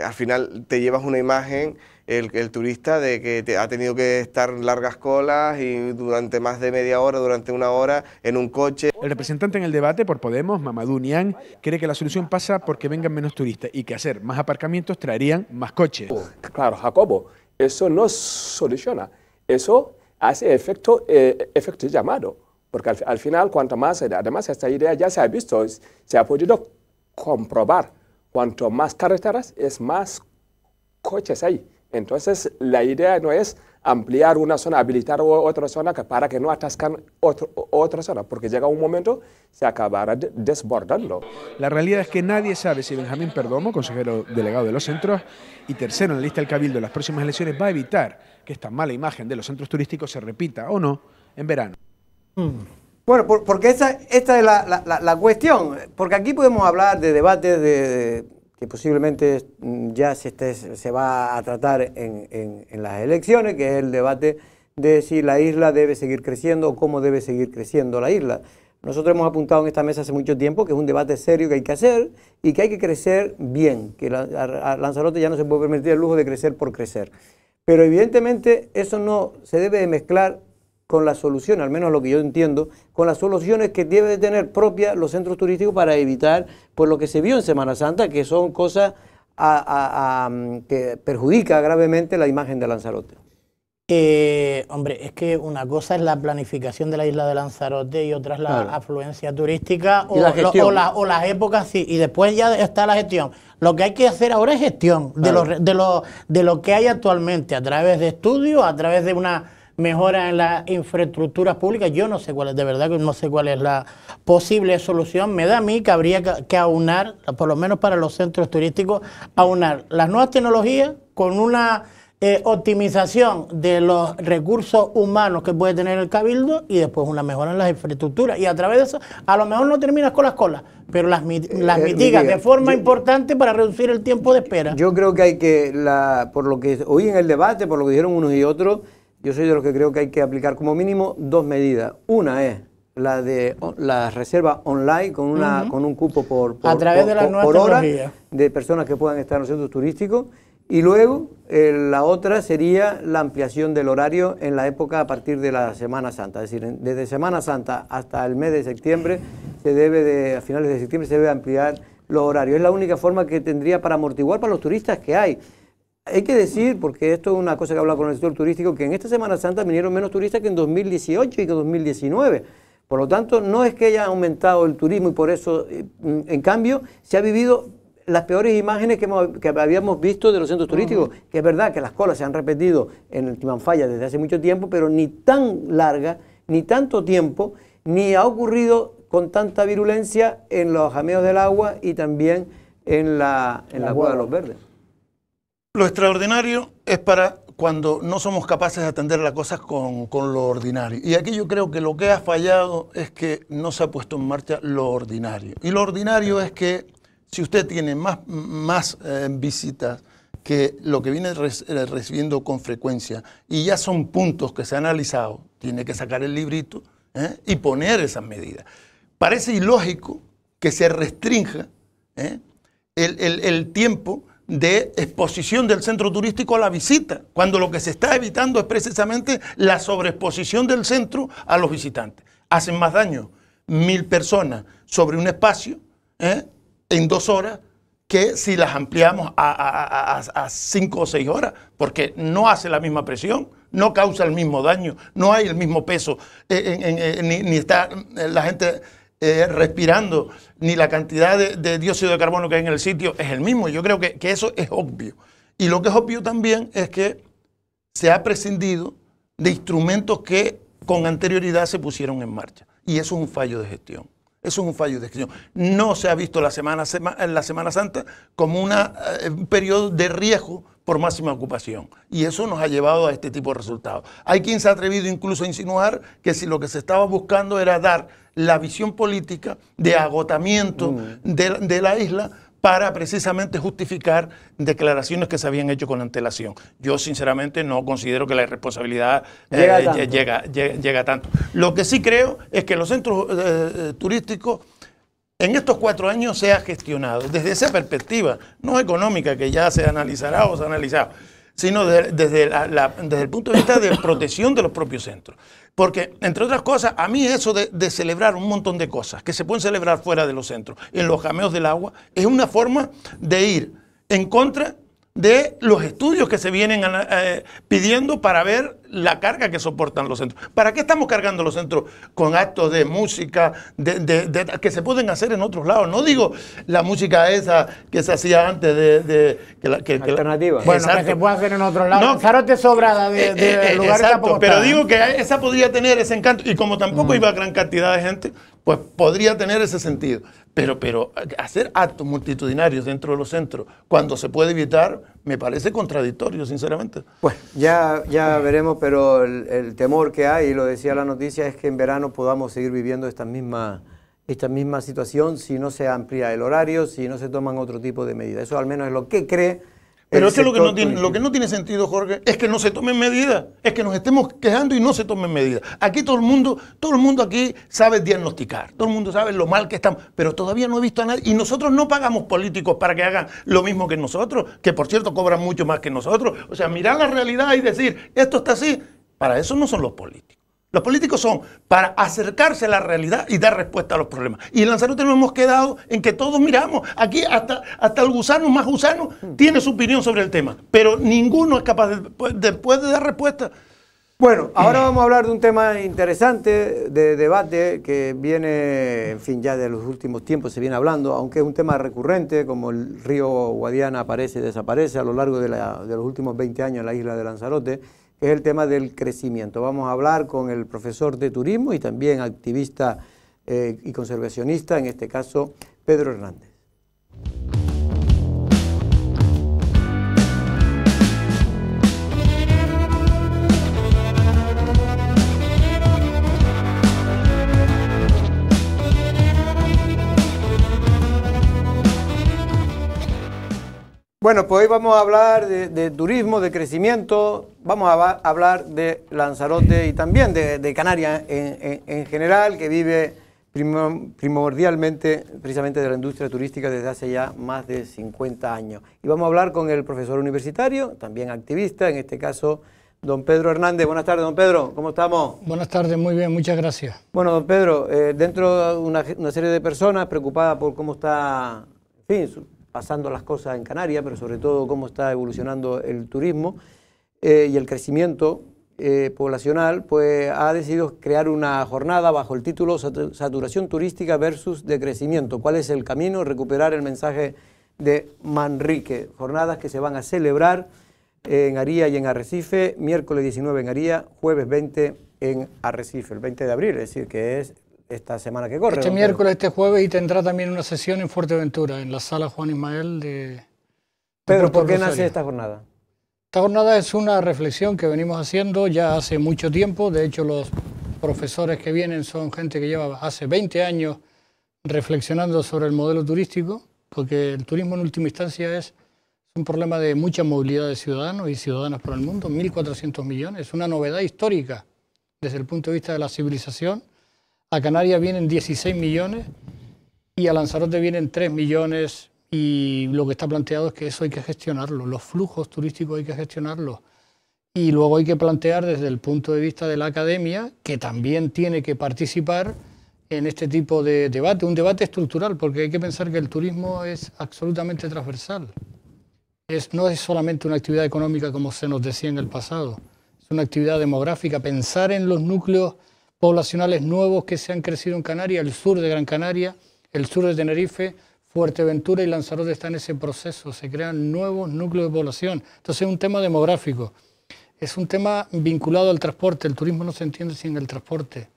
al final te llevas una imagen, el, turista, de que ha tenido que estar largas colas y durante más de media hora, durante una hora, en un coche. El representante en el debate por Podemos, Mamadou Niang, cree que la solución pasa porque vengan menos turistas y que hacer más aparcamientos traerían más coches. Claro, Jacobo, eso no soluciona, eso hace efecto, eh, efecto llamado, porque al, al, final cuanto más, además esta idea ya se ha visto, se ha podido comprobar, cuanto más carreteras es más coches hay. Entonces la idea no es ampliar una zona, habilitar otra zona para que no atascan otra zona, porque llega un momento se acabará desbordando. La realidad es que nadie sabe si Benjamín Perdomo, consejero delegado de los centros y tercero en la lista del Cabildo de las próximas elecciones, va a evitar que esta mala imagen de los centros turísticos se repita o no en verano. Mm. Bueno, porque esta es la, cuestión, porque aquí podemos hablar de debates de que posiblemente ya se, se va a tratar en, las elecciones, que es el debate de si la isla debe seguir creciendo o cómo debe seguir creciendo la isla. Nosotros hemos apuntado en esta mesa hace mucho tiempo que es un debate serio que hay que hacer y que hay que crecer bien, que la, a, Lanzarote ya no se puede permitir el lujo de crecer por crecer. Pero evidentemente eso no se debe de mezclar con la solución, al menos lo que yo entiendo, con las soluciones que debe tener propia los centros turísticos para evitar pues, lo que se vio en Semana Santa, que son cosas mm, que perjudica gravemente la imagen de Lanzarote. Eh, hombre, es que una cosa es la planificación de la isla de Lanzarote y otra es la afluencia turística o, las épocas, y después ya está la gestión. Lo que hay que hacer ahora es gestión de, de lo que hay actualmente a través de estudios, a través de una mejora en las infraestructuras públicas. Yo no sé cuál es, de verdad, no sé cuál es la posible solución. Me da a mí que habría que aunar, por lo menos para los centros turísticos, aunar las nuevas tecnologías con una eh, optimización de los recursos humanos que puede tener el cabildo y después una mejora en las infraestructuras. Y a través de eso, a lo mejor no terminas con las colas, pero las, eh, las eh, mitigas de forma importante para reducir el tiempo de espera. Yo creo que hay que, la, por lo que oí en el debate, por lo que dijeron unos y otros, yo soy de los que creo que hay que aplicar como mínimo dos medidas. Una es la de la reserva online con una con un cupo por, hora de personas que puedan estar en los centros turísticos y luego eh, la otra sería la ampliación del horario en la época a partir de la Semana Santa, es decir, desde Semana Santa hasta el mes de septiembre se debe de a finales de septiembre se debe ampliar los horarios. Es la única forma que tendría para amortiguar para los turistas que hay. Hay que decir, porque esto es una cosa que habla con el sector turístico, que en esta Semana Santa vinieron menos turistas que en 2018 y que en 2019. Por lo tanto, no es que haya aumentado el turismo y por eso, mm, en cambio, se ha vivido las peores imágenes que, habíamos visto de los centros turísticos, que es verdad que las colas se han repetido en el Timanfaya desde hace mucho tiempo, pero ni tan larga, ni tanto tiempo, ni ha ocurrido con tanta virulencia en los jameos del agua y también en la, en la cueva de los verdes. Lo extraordinario es para cuando no somos capaces de atender las cosas con, lo ordinario. Y aquí yo creo que lo que ha fallado es que no se ha puesto en marcha lo ordinario. Y lo ordinario es que si usted tiene más, más eh, visitas que lo que viene eh, recibiendo con frecuencia y ya son puntos que se han analizado, tiene que sacar el librito ¿eh? y poner esas medidas. Parece ilógico que se restrinja el tiempo de exposición del centro turístico a la visita, cuando lo que se está evitando es precisamente la sobreexposición del centro a los visitantes. Hacen más daño mil personas sobre un espacio ¿eh? en dos horas que si las ampliamos a, cinco o seis horas, porque no hace la misma presión, no causa el mismo daño, no hay el mismo peso, eh, ni está eh, la gente eh, respirando, ni la cantidad de, dióxido de carbono que hay en el sitio es el mismo. Yo creo que, eso es obvio. Y lo que es obvio también es que se ha prescindido de instrumentos que con anterioridad se pusieron en marcha. Y eso es un fallo de gestión. Eso es un fallo de gestión. No se ha visto la Semana, la semana Santa como eh, un periodo de riesgo por máxima ocupación. Y eso nos ha llevado a este tipo de resultados. Hay quien se ha atrevido incluso a insinuar que si lo que se estaba buscando era dar la visión política de agotamiento mm. de, la isla para precisamente justificar declaraciones que se habían hecho con antelación. Yo sinceramente no considero que la responsabilidad eh, llega, a tanto. Llega, tanto. Lo que sí creo es que los centros eh, eh, turísticos en estos cuatro años se han gestionado desde esa perspectiva, no económica que ya se analizará o se ha analizado, sino desde, desde el punto de vista de protección de los propios centros. Porque, entre otras cosas, a mí eso de, celebrar un montón de cosas que se pueden celebrar fuera de los centros, en los jameos del agua, es una forma de ir en contra de los estudios que se vienen eh, pidiendo para ver la carga que soportan los centros. ¿Para qué estamos cargando los centros con actos de música que se pueden hacer en otros lados? No digo la música esa que se hacía antes de... que la, Alternativa. bueno, que se puede hacer en otros lados. No, te sobrada de, eh, eh, lugares Pero digo que esa podría tener ese encanto y como tampoco iba gran cantidad de gente pues podría tener ese sentido. Pero, pero hacer actos multitudinarios dentro de los centros, cuando se puede evitar, me parece contradictorio, sinceramente. Pues ya, ya veremos, pero el, temor que hay, y lo decía la noticia, es que en verano podamos seguir viviendo esta misma, esta misma situación si no se amplía el horario, si no se toman otro tipo de medidas. Eso al menos es lo que cree pero es que lo que, no tiene, lo que no tiene sentido, Jorge, es que no se tomen medidas, es que nos estemos quejando y no se tomen medidas. Aquí todo el mundo, todo el mundo aquí sabe diagnosticar, todo el mundo sabe lo mal que estamos, pero todavía no he visto a nadie. Y nosotros no pagamos políticos para que hagan lo mismo que nosotros, que por cierto cobran mucho más que nosotros. O sea, mirar la realidad y decir, esto está así, para eso no son los políticos. Los políticos son para acercarse a la realidad y dar respuesta a los problemas. Y en Lanzarote nos hemos quedado en que todos miramos. Aquí hasta, hasta el gusano más gusano hmm. tiene su opinión sobre el tema, pero ninguno es capaz de, después pues, de dar respuesta. Bueno, ahora vamos a hablar de un tema interesante de debate que viene, en fin, ya de los últimos tiempos se viene hablando, aunque es un tema recurrente, como el río Guadiana aparece y desaparece a lo largo de, de los últimos 20 años en la isla de Lanzarote es el tema del crecimiento. Vamos a hablar con el profesor de turismo y también activista eh, y conservacionista, en este caso Pedro Hernández. Bueno, pues hoy vamos a hablar de, turismo, de crecimiento, vamos a hablar de Lanzarote y también de, Canarias en, general, que vive primordialmente precisamente de la industria turística desde hace ya más de 50 años. Y vamos a hablar con el profesor universitario, también activista, en este caso Don Pedro Hernández, buenas tardes, don Pedro, ¿cómo estamos? Buenas tardes, muy bien, muchas gracias. Bueno, don Pedro, eh, dentro de una, serie de personas preocupadas por cómo está, fin, pasando las cosas en Canarias, pero sobre todo cómo está evolucionando el turismo eh, y el crecimiento eh, poblacional, pues ha decidido crear una jornada bajo el título Saturación turística versus decrecimiento. ¿Cuál es el camino? Recuperar el mensaje de Manrique. Jornadas que se van a celebrar eh, en Aría y en Arrecife, miércoles 19 en Aría, jueves 20 en Arrecife, el 20 de abril, es decir, que es esta semana que corre. Este miércoles, este jueves y tendrá también una sesión en Fuerteventura, en la sala Juan Ismael de... Pedro, ¿por qué nace esta jornada? Esta jornada es una reflexión que venimos haciendo ya hace mucho tiempo. De hecho, los profesores que vienen son gente que lleva hace 20 años reflexionando sobre el modelo turístico, porque el turismo en última instancia es un problema de mucha movilidad de ciudadanos y ciudadanas por el mundo, 1.400 millones, es una novedad histórica desde el punto de vista de la civilización a Canarias vienen 16 millones y a Lanzarote vienen 3 millones y lo que está planteado es que eso hay que gestionarlo, los flujos turísticos hay que gestionarlos. Y luego hay que plantear desde el punto de vista de la academia, que también tiene que participar en este tipo de debate, un debate estructural, porque hay que pensar que el turismo es absolutamente transversal. no es solamente una actividad económica como se nos decía en el pasado, es una actividad demográfica. Pensar en los núcleos poblacionales nuevos que se han crecido en Canarias, el sur de Gran Canaria, el sur de Tenerife, Fuerteventura y Lanzarote están en ese proceso, se crean nuevos núcleos de población. Entonces es un tema demográfico, es un tema vinculado al transporte, el turismo no se entiende sin el transporte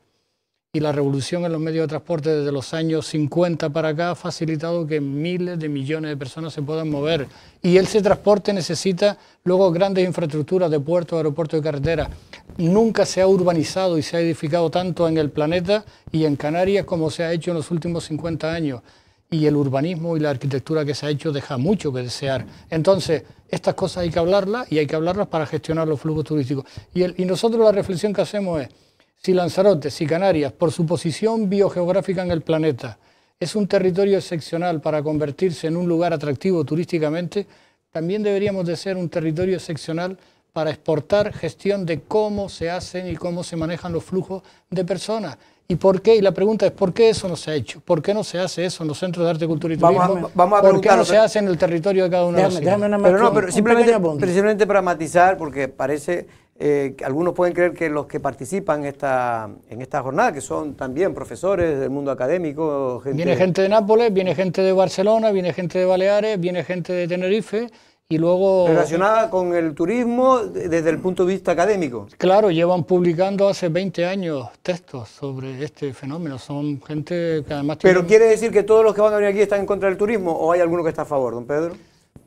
y la revolución en los medios de transporte desde los años 50 para acá ha facilitado que miles de millones de personas se puedan mover. Y ese transporte necesita luego grandes infraestructuras de puertos, aeropuertos y carreteras. Nunca se ha urbanizado y se ha edificado tanto en el planeta y en Canarias como se ha hecho en los últimos 50 años. Y el urbanismo y la arquitectura que se ha hecho deja mucho que desear. Entonces, estas cosas hay que hablarlas y hay que hablarlas para gestionar los flujos turísticos. Y, nosotros la reflexión que hacemos es, si Lanzarote, si Canarias, por su posición biogeográfica en el planeta, es un territorio excepcional para convertirse en un lugar atractivo turísticamente, también deberíamos de ser un territorio excepcional para exportar gestión de cómo se hacen y cómo se manejan los flujos de personas. ¿Y por qué? Y la pregunta es, ¿por qué eso no se ha hecho? ¿Por qué no se hace eso en los centros de arte, cultura y turismo? Vamos ¿Por qué no se hace en el territorio de cada uno de los Pero no, pero simplemente para matizar, porque parece eh, algunos pueden creer que los que participan en esta, jornada, que son también profesores del mundo académico. Viene gente de Nápoles, viene gente de Barcelona, viene gente de Baleares, viene gente de Tenerife. Y luego... Relacionada con el turismo desde el punto de vista académico. Claro, llevan publicando hace 20 años textos sobre este fenómeno. Son gente que además... Pero quiere decir que todos los que van a venir aquí están en contra del turismo o hay alguno que está a favor, don Pedro?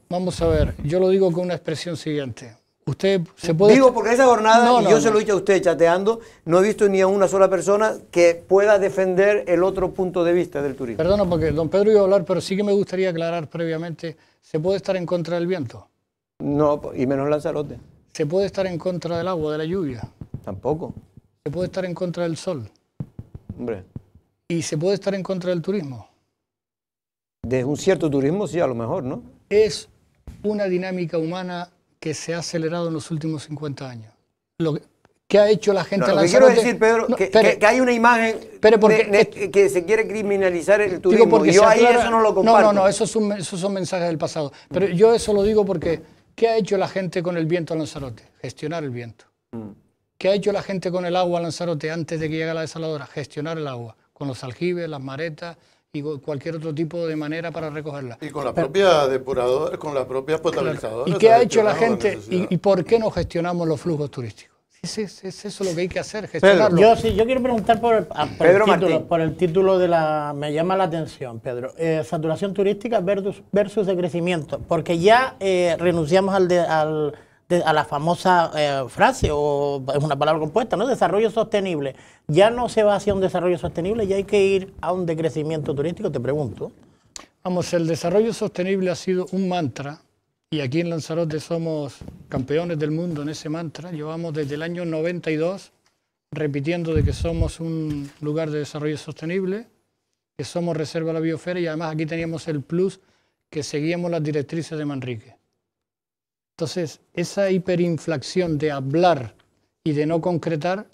Vamos a ver, yo lo digo con una expresión siguiente. Usted se puede. Digo, porque esa jornada, y yo se lo he dicho a usted chateando, no he visto ni a una sola persona que pueda defender el otro punto de vista del turismo. Perdona, porque don Pedro iba a hablar, pero sí que me gustaría aclarar previamente: ¿se puede estar en contra del viento? No, y menos Lanzarote. ¿Se puede estar en contra del agua, de la lluvia? Tampoco. ¿Se puede estar en contra del sol? Hombre. ¿Y se puede estar en contra del turismo? De un cierto turismo, sí, a lo mejor, ¿no? Es una dinámica humana que se ha acelerado en los últimos 50 años. Lo que, ¿Qué ha hecho la gente no, quiero decir, Pedro, que, hay una imagen pero que se quiere criminalizar el turismo. porque yo ahí eso no lo comparto. No, no, no, esos son, esos son mensajes del pasado. Pero yo eso lo digo porque ¿qué ha hecho la gente con el viento a Lanzarote? Gestionar el viento. Mm. ¿Qué ha hecho la gente con el agua a Lanzarote antes de que a la desaladora? Gestionar el agua. Con los aljibes, las maretas, y cualquier otro tipo de manera para recogerla. Y con la propia depuradoras, con las propias potabilizadoras. ¿Y qué ha hecho la gente? ¿Y, por qué no gestionamos los flujos turísticos? Es, es, eso lo que hay que hacer, gestionarlo. yo, quiero preguntar ah, por el, título, de la... Me llama la atención, Pedro. Eh, saturación turística versus, versus Porque ya eh, renunciamos al a la famosa eh, frase, o es una palabra compuesta, ¿no? Desarrollo sostenible. Ya no se va hacia un desarrollo sostenible, ya hay que ir a un decrecimiento turístico, te pregunto. Vamos, el desarrollo sostenible ha sido un mantra y aquí en Lanzarote somos campeones del mundo en ese mantra. Llevamos desde el año 92 repitiendo de que somos un lugar de desarrollo sostenible, que somos reserva de la biosfera y además aquí teníamos el plus que seguíamos las directrices de Manrique. Entonces, esa hiperinflación de hablar y de no concretar,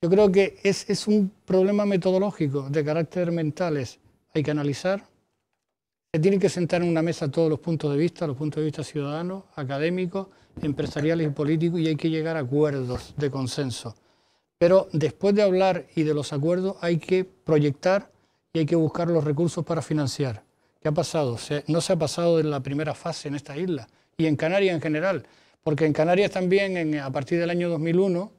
yo creo que es, un problema metodológico de carácter mentales. Hay que analizar, se tienen que sentar en una mesa todos los puntos de vista, los puntos de vista ciudadanos, académicos, empresariales y políticos, y hay que llegar a acuerdos de consenso. Pero después de hablar y de los acuerdos hay que proyectar y hay que buscar los recursos para financiar. ¿Qué ha pasado? no se ha pasado en la primera fase en esta isla y en Canarias en general, porque en Canarias también a partir del año 2001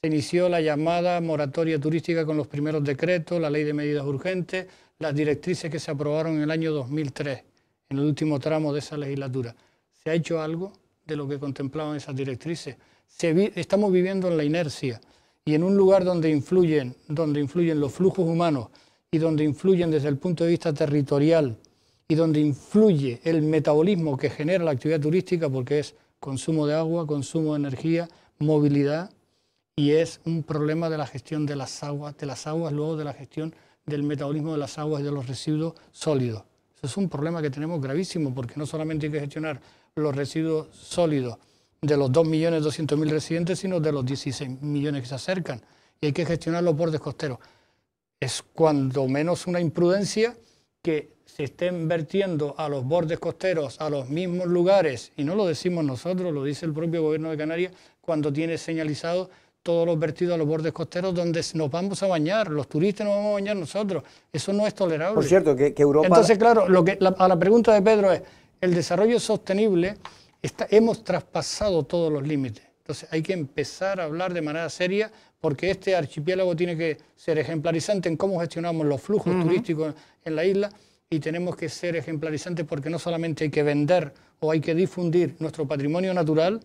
se inició la llamada moratoria turística con los primeros decretos, la ley de medidas urgentes, las directrices que se aprobaron en el año 2003, en el último tramo de esa legislatura. ¿Se ha hecho algo de lo que contemplaban esas directrices? estamos viviendo en la inercia y en un lugar donde influyen, donde influyen los flujos humanos y donde influyen desde el punto de vista territorial y donde influye el metabolismo que genera la actividad turística porque es consumo de agua, consumo de energía, movilidad y es un problema de la gestión de las aguas, de las aguas luego de la gestión del metabolismo de las aguas y de los residuos sólidos. Eso es un problema que tenemos gravísimo porque no solamente hay que gestionar los residuos sólidos de los 2.200.000 residentes, sino de los 16 millones que se acercan y hay que gestionar los bordes costeros. Es cuando menos una imprudencia que se estén vertiendo a los bordes costeros, a los mismos lugares, y no lo decimos nosotros, lo dice el propio gobierno de Canarias, cuando tiene señalizado todos los vertidos a los bordes costeros donde nos vamos a bañar, los turistas nos vamos a bañar nosotros. Eso no es tolerable. Por cierto, que, Europa... Entonces, claro, lo que, a la pregunta de Pedro es, el desarrollo sostenible, hemos traspasado todos los límites. Entonces hay que empezar a hablar de manera seria porque este archipiélago tiene que ser ejemplarizante en cómo gestionamos los flujos turísticos en la isla y tenemos que ser ejemplarizantes porque no solamente hay que vender o hay que difundir nuestro patrimonio natural,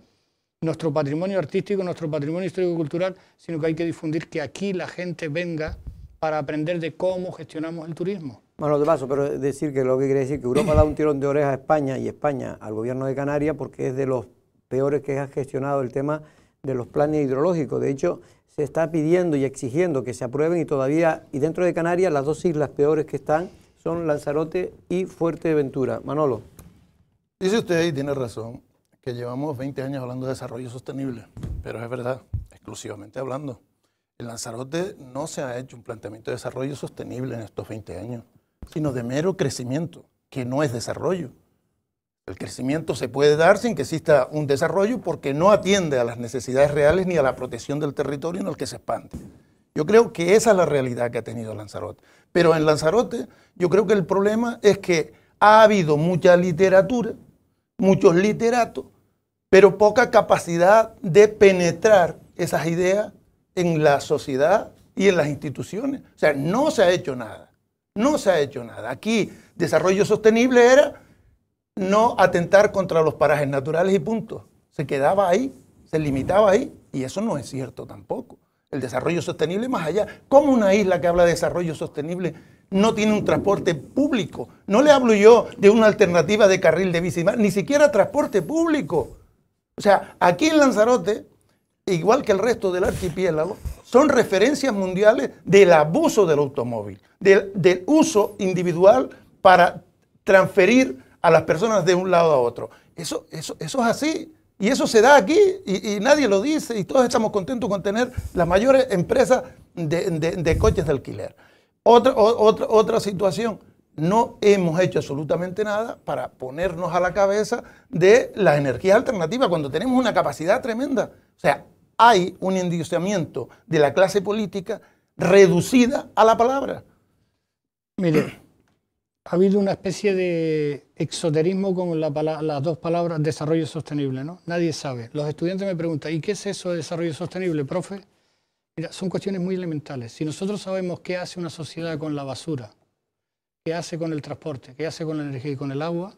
nuestro patrimonio artístico, nuestro patrimonio histórico-cultural, sino que hay que difundir que aquí la gente venga para aprender de cómo gestionamos el turismo. Bueno, de paso, pero decir que lo que quiere decir que Europa da un tirón de oreja a España y España al gobierno de Canarias porque es de los peores que ha gestionado el tema de los planes hidrológicos. De hecho, se está pidiendo y exigiendo que se aprueben y todavía, y dentro de Canarias, las dos islas peores que están son Lanzarote y Fuerteventura. Manolo. Dice usted, y tiene razón, que llevamos 20 años hablando de desarrollo sostenible, pero es verdad, exclusivamente hablando. En Lanzarote no se ha hecho un planteamiento de desarrollo sostenible en estos 20 años, sino de mero crecimiento, que no es desarrollo. El crecimiento se puede dar sin que exista un desarrollo porque no atiende a las necesidades reales ni a la protección del territorio en el que se expande. Yo creo que esa es la realidad que ha tenido Lanzarote. Pero en Lanzarote yo creo que el problema es que ha habido mucha literatura, muchos literatos, pero poca capacidad de penetrar esas ideas en la sociedad y en las instituciones. O sea, no se ha hecho nada. No se ha hecho nada. Aquí desarrollo sostenible era no atentar contra los parajes naturales y punto. Se quedaba ahí, se limitaba ahí, y eso no es cierto tampoco el desarrollo sostenible más allá. ¿Cómo una isla que habla de desarrollo sostenible no tiene un transporte público? No le hablo yo de una alternativa de carril de bici, ni siquiera transporte público. O sea, aquí en Lanzarote, igual que el resto del archipiélago, son referencias mundiales del abuso del automóvil, del, uso individual para transferir a las personas de un lado a otro. Eso, eso, eso es así. Y eso se da aquí y, nadie lo dice y todos estamos contentos con tener las mayores empresas de, coches de alquiler. Otra, otra, otra situación, no hemos hecho absolutamente nada para ponernos a la cabeza de las energías alternativas cuando tenemos una capacidad tremenda. O sea, hay un indiciamiento de la clase política reducida a la palabra. Mire, ha habido una especie de exoterismo con las dos palabras desarrollo sostenible, ¿no? Nadie sabe. Los estudiantes me preguntan, ¿y qué es eso de desarrollo sostenible, profe? son cuestiones muy elementales. Si nosotros sabemos qué hace una sociedad con la basura, qué hace con el transporte, qué hace con la energía y con el agua,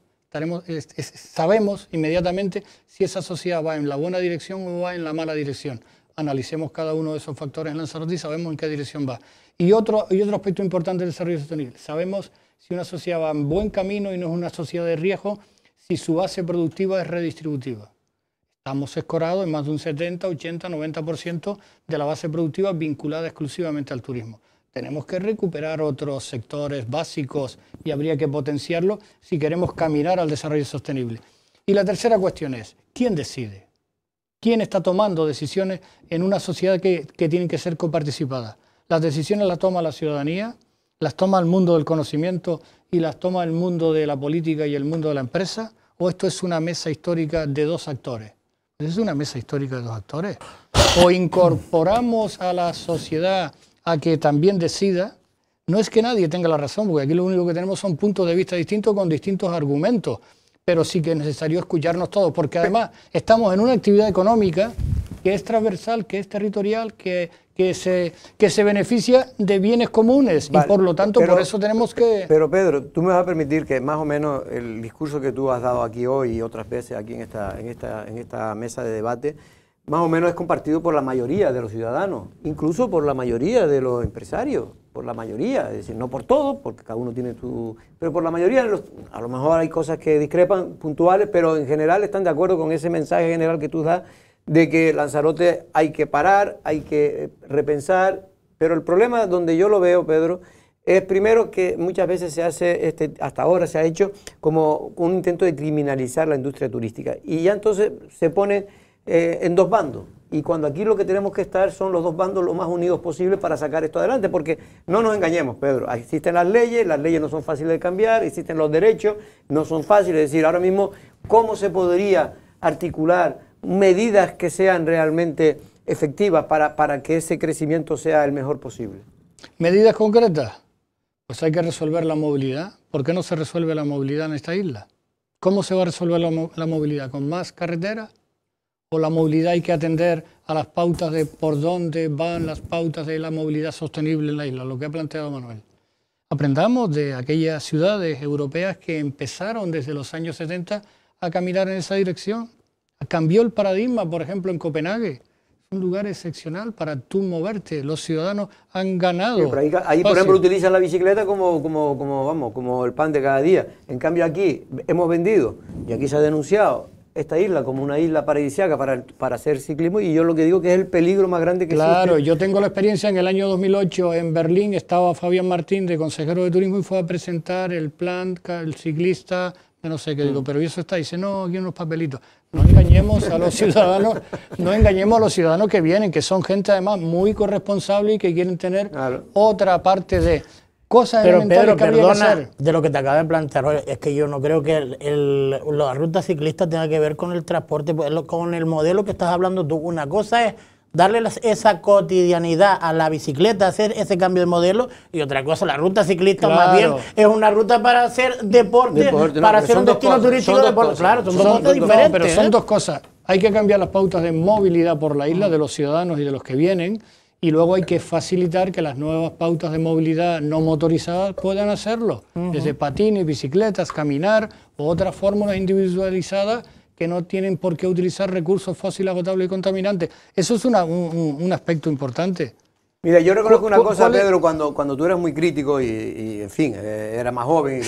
sabemos inmediatamente si esa sociedad va en la buena dirección o va en la mala dirección. Analicemos cada uno de esos factores en Lanzarote y sabemos en qué dirección va. Y otro, y otro aspecto importante del desarrollo sostenible, sabemos si una sociedad va en buen camino y no es una sociedad de riesgo, si su base productiva es redistributiva. Estamos escorados en más de un 70, 80, 90% de la base productiva vinculada exclusivamente al turismo. Tenemos que recuperar otros sectores básicos y habría que potenciarlo si queremos caminar al desarrollo sostenible. Y la tercera cuestión es, ¿quién decide? ¿Quién está tomando decisiones en una sociedad que, tiene que ser coparticipada?... Las decisiones las toma la ciudadanía, las toma el mundo del conocimiento y las toma el mundo de la política y el mundo de la empresa? ¿O esto es una mesa histórica de dos actores? ¿Es una mesa histórica de dos actores? ¿O incorporamos a la sociedad a que también decida? No es que nadie tenga la razón, porque aquí lo único que tenemos son puntos de vista distintos con distintos argumentos pero sí que es necesario escucharnos todos, porque además estamos en una actividad económica que es transversal, que es territorial, que, que, se, que se beneficia de bienes comunes y por lo tanto por eso tenemos que... Pero Pedro, tú me vas a permitir que más o menos el discurso que tú has dado aquí hoy y otras veces aquí en esta, en esta, en esta mesa de debate más o menos es compartido por la mayoría de los ciudadanos, incluso por la mayoría de los empresarios, por la mayoría, es decir, no por todos, porque cada uno tiene su... Pero por la mayoría, de los, a lo mejor hay cosas que discrepan puntuales, pero en general están de acuerdo con ese mensaje general que tú das de que Lanzarote hay que parar, hay que eh, repensar, pero el problema donde yo lo veo, Pedro, es primero que muchas veces se hace, este, hasta ahora se ha hecho como un intento de criminalizar la industria turística. Y ya entonces se pone eh, en dos bandos. Y cuando aquí lo que tenemos que estar son los dos bandos lo más unidos posible para sacar esto adelante, porque no nos engañemos, Pedro, existen las leyes, las leyes no son fáciles de cambiar, existen los derechos, no son fáciles, es decir, ahora mismo, ¿cómo se podría articular medidas que sean realmente efectivas para, que ese crecimiento sea el mejor posible? Medidas concretas. Pues hay que resolver la movilidad. ¿Por qué no se resuelve la movilidad en esta isla? ¿Cómo se va a resolver la, la movilidad? ¿Con más carreteras? la movilidad hay que atender a las pautas de por dónde van las pautas de la movilidad sostenible en la isla, lo que ha planteado Manuel. Aprendamos de aquellas ciudades europeas que empezaron desde los años 70 a caminar en esa dirección. Cambió el paradigma, por ejemplo, en Copenhague. Es un lugar excepcional para tú moverte. Los ciudadanos han ganado. ahí, por ejemplo, utilizan la bicicleta como, como, como, vamos, como el pan de cada día. En cambio, aquí hemos vendido y aquí se ha denunciado esta isla como una isla paradisiaca para, para hacer ciclismo y yo lo que digo que es el peligro más grande que claro, Claro, yo tengo la experiencia en el año 2008 en Berlín, estaba Fabián Martín de consejero de turismo y fue a presentar el plan, el ciclista, no sé qué digo, mm. pero eso está, dice, no, aquí unos papelitos. No engañemos a los ciudadanos, no engañemos a los ciudadanos que vienen, que son gente además muy corresponsable y que quieren tener otra parte de pero Pedro, perdona de lo que te acabo de plantear es que yo no creo que la ruta ciclista tenga que ver con el transporte, pues, con el modelo que estás hablando tú. Una cosa es darle esa cotidianidad a la bicicleta, hacer ese cambio de modelo. Y otra cosa, la ruta ciclista más bien es una ruta para hacer deporte, para hacer un destino turístico Claro, son dos cosas diferentes. pero son ¿eh? dos cosas. Hay que cambiar las pautas de movilidad por la isla ah. de los ciudadanos y de los que vienen y luego hay que facilitar que las nuevas pautas de movilidad no motorizadas puedan hacerlo, desde patines, bicicletas, caminar u otras fórmulas individualizadas que no tienen por qué utilizar recursos fósiles agotables y contaminantes. Eso es un aspecto importante. Mira, yo reconozco una cosa, Pedro, cuando, cuando tú eras muy crítico y, en fin, eh, era más joven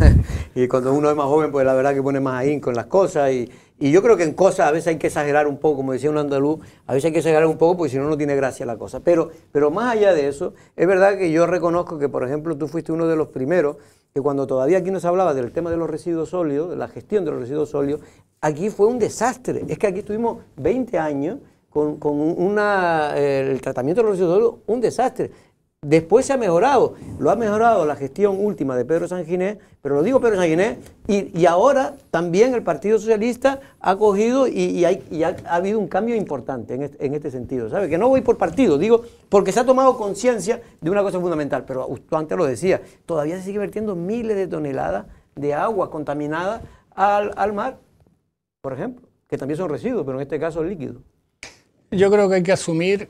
y, cuando uno es más joven, pues la verdad que pone más ahínco en las cosas y, yo creo que en cosas a veces hay que exagerar un poco, como decía un andaluz, a veces hay que exagerar un poco porque si no, no tiene gracia la cosa. Pero, pero más allá de eso, es verdad que yo reconozco que, por ejemplo, tú fuiste uno de los primeros que cuando todavía aquí nos hablaba del tema de los residuos sólidos, de la gestión de los residuos sólidos, aquí fue un desastre. Es que aquí estuvimos 20 años con, con una, eh, el tratamiento de los residuos un desastre. Después se ha mejorado, lo ha mejorado la gestión última de Pedro Sanginés, pero lo digo Pedro Sanginés, y, ahora también el Partido Socialista ha cogido y, hay, y ha, habido un cambio importante en este, en este sentido, ¿sabe? Que no voy por partido, digo, porque se ha tomado conciencia de una cosa fundamental, pero usted antes lo decía, todavía se sigue vertiendo miles de toneladas de agua contaminada al, al mar, por ejemplo, que también son residuos, pero en este caso líquidos. Yo creo que hay que asumir,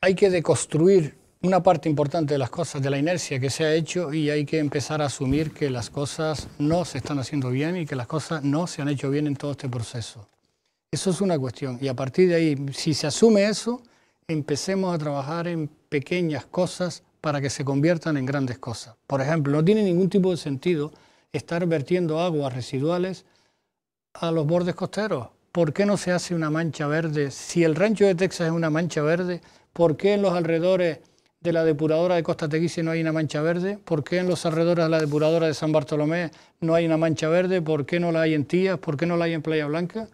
hay que deconstruir una parte importante de las cosas, de la inercia que se ha hecho y hay que empezar a asumir que las cosas no se están haciendo bien y que las cosas no se han hecho bien en todo este proceso. Eso es una cuestión y a partir de ahí, si se asume eso, empecemos a trabajar en pequeñas cosas para que se conviertan en grandes cosas. Por ejemplo, no tiene ningún tipo de sentido estar vertiendo aguas residuales a los bordes costeros ¿por qué no se hace una mancha verde? Si el rancho de Texas es una mancha verde, ¿por qué en los alrededores de la depuradora de Costa Teguise no hay una mancha verde? ¿Por qué en los alrededores de la depuradora de San Bartolomé no hay una mancha verde? ¿Por qué no la hay en Tías? ¿Por qué no la hay en Playa Blanca?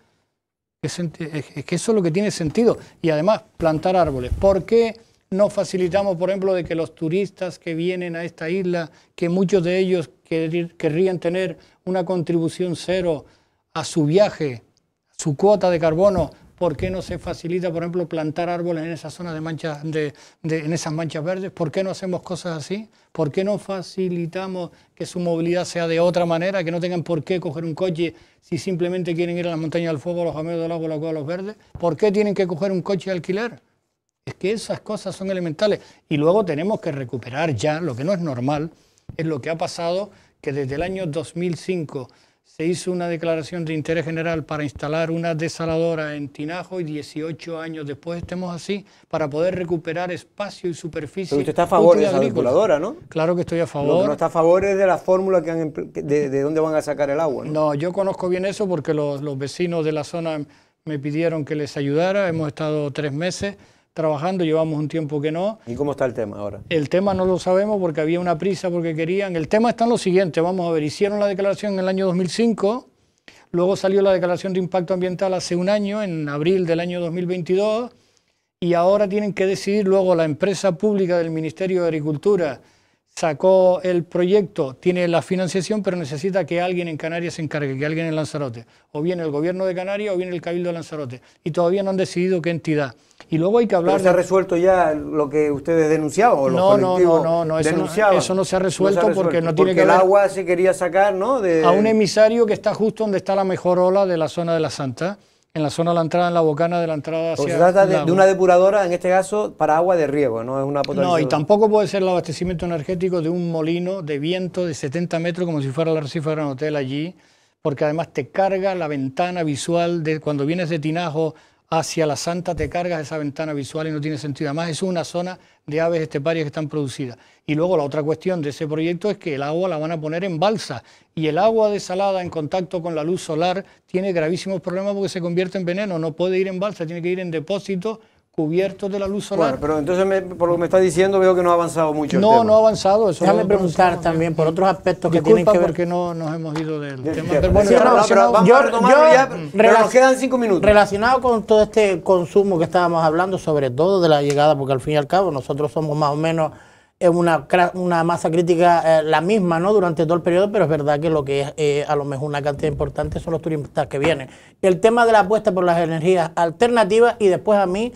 Es, que eso es lo que tiene sentido. Y además, plantar árboles. ¿Por qué no facilitamos, por ejemplo, de que los turistas que vienen a esta isla, que muchos de ellos querrían tener una contribución cero a su viaje, su cuota de carbono, ¿por qué no se facilita, por ejemplo, plantar árboles en esas de manchas, en esas manchas verdes? ¿Por qué no hacemos cosas así? ¿Por qué no facilitamos que su movilidad sea de otra manera, que no tengan por qué coger un coche si simplemente quieren ir a la montaña del fuego, a los amigos del agua, a la los verdes? ¿Por qué tienen que coger un coche de alquiler? Es que esas cosas son elementales. Y luego tenemos que recuperar ya, lo que no es normal, es lo que ha pasado, que desde el año 2005 se hizo una declaración de interés general para instalar una desaladora en Tinajo y 18 años después estemos así para poder recuperar espacio y superficie. Pero usted está a favor de la desaladora, ¿no? Claro que estoy a favor. Lo no está a favor de la fórmula que han, de, de, dónde van a sacar el agua. No, no yo conozco bien eso porque los, los vecinos de la zona me pidieron que les ayudara. Hemos estado tres meses trabajando, llevamos un tiempo que no. ¿Y cómo está el tema ahora? El tema no lo sabemos porque había una prisa, porque querían. El tema está en lo siguiente, vamos a ver, hicieron la declaración en el año 2005, luego salió la declaración de impacto ambiental hace un año, en abril del año 2022, y ahora tienen que decidir, luego la empresa pública del Ministerio de Agricultura sacó el proyecto, tiene la financiación, pero necesita que alguien en Canarias se encargue, que alguien en Lanzarote, o bien el gobierno de Canarias o bien el Cabildo de Lanzarote, y todavía no han decidido qué entidad. Y luego hay que hablar. ¿No se ha resuelto ya lo que ustedes denunciaban o no, no, no, no, no, eso No, se ha resuelto, porque no tiene que ver. el agua se quería sacar, ¿no? A un emisario que está justo donde está la mejor ola de la zona de la Santa, en la zona de la entrada, en la bocana de la entrada pues hacia. se trata de, una depuradora, en este caso, para agua de riego, no es una No, y tampoco puede ser el abastecimiento energético de un molino de viento de 70 metros, como si fuera la recife de Gran Hotel allí, porque además te carga la ventana visual de cuando vienes de Tinajo hacia la santa te cargas esa ventana visual y no tiene sentido. Además es una zona de aves esteparias que están producidas. Y luego la otra cuestión de ese proyecto es que el agua la van a poner en balsa y el agua desalada en contacto con la luz solar tiene gravísimos problemas porque se convierte en veneno, no puede ir en balsa, tiene que ir en depósito cubiertos de la luz solar. pero entonces por lo que me está diciendo veo que no ha avanzado mucho. No, no ha avanzado. Eso Déjame preguntar también por otros aspectos que tienen que ver. porque no nos hemos ido del tema. ya, nos quedan cinco minutos. Relacionado con todo este consumo que estábamos hablando, sobre todo de la llegada, porque al fin y al cabo nosotros somos más o menos una, una masa crítica eh, la misma no durante todo el periodo, pero es verdad que lo que es eh, a lo mejor una cantidad importante son los turistas que vienen. El tema de la apuesta por las energías alternativas y después a mí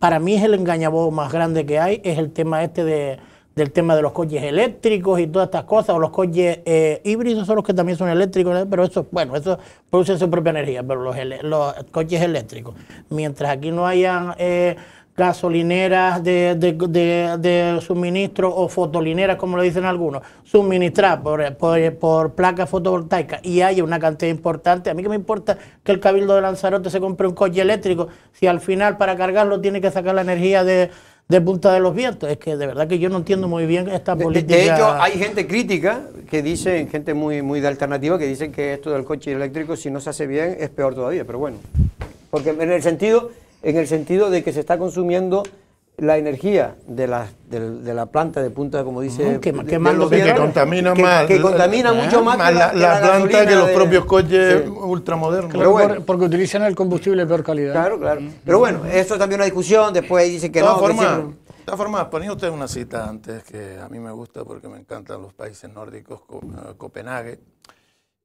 para mí es el engañabo más grande que hay, es el tema este de, del tema de los coches eléctricos y todas estas cosas, o los coches eh, híbridos son los que también son eléctricos, pero eso, bueno, eso produce su propia energía, pero los, coches eléctricos, mientras aquí no hayan eh, gasolineras de, suministro o fotolineras, como lo dicen algunos, suministrar por, placas fotovoltaicas y hay una cantidad importante, a mí que me importa que el Cabildo de Lanzarote se compre un coche eléctrico si al final para cargarlo tiene que sacar la energía de, punta de los vientos. Es que de verdad que yo no entiendo muy bien esta política. De, hecho, hay gente crítica que dice, gente muy, muy de alternativa, que dicen que esto del coche eléctrico, si no se hace bien, es peor todavía. Pero bueno, porque en el sentido en el sentido de que se está consumiendo la energía de la, de, la planta de punta, como dice... que, contamina más. Que contamina mucho ¿Eh? más, la, planta que los propios coches ultramodernos. porque utilizan el combustible de peor calidad. Claro, claro. Pero bueno, eso también es una discusión, después dicen que no... Forma, De todas formas, ponía usted una cita antes que a mí me gusta porque me encantan los países nórdicos, eh, Copenhague.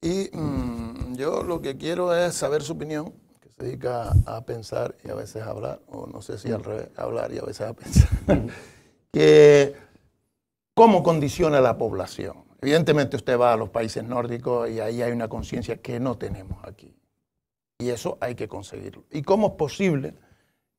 Y mm, yo lo que quiero es saber su opinión se dedica a pensar y a veces a hablar, o no sé si al mm. revés, a hablar y a veces a pensar, que cómo condiciona la población. Evidentemente usted va a los países nórdicos y ahí hay una conciencia que no tenemos aquí. Y eso hay que conseguirlo. ¿Y cómo es posible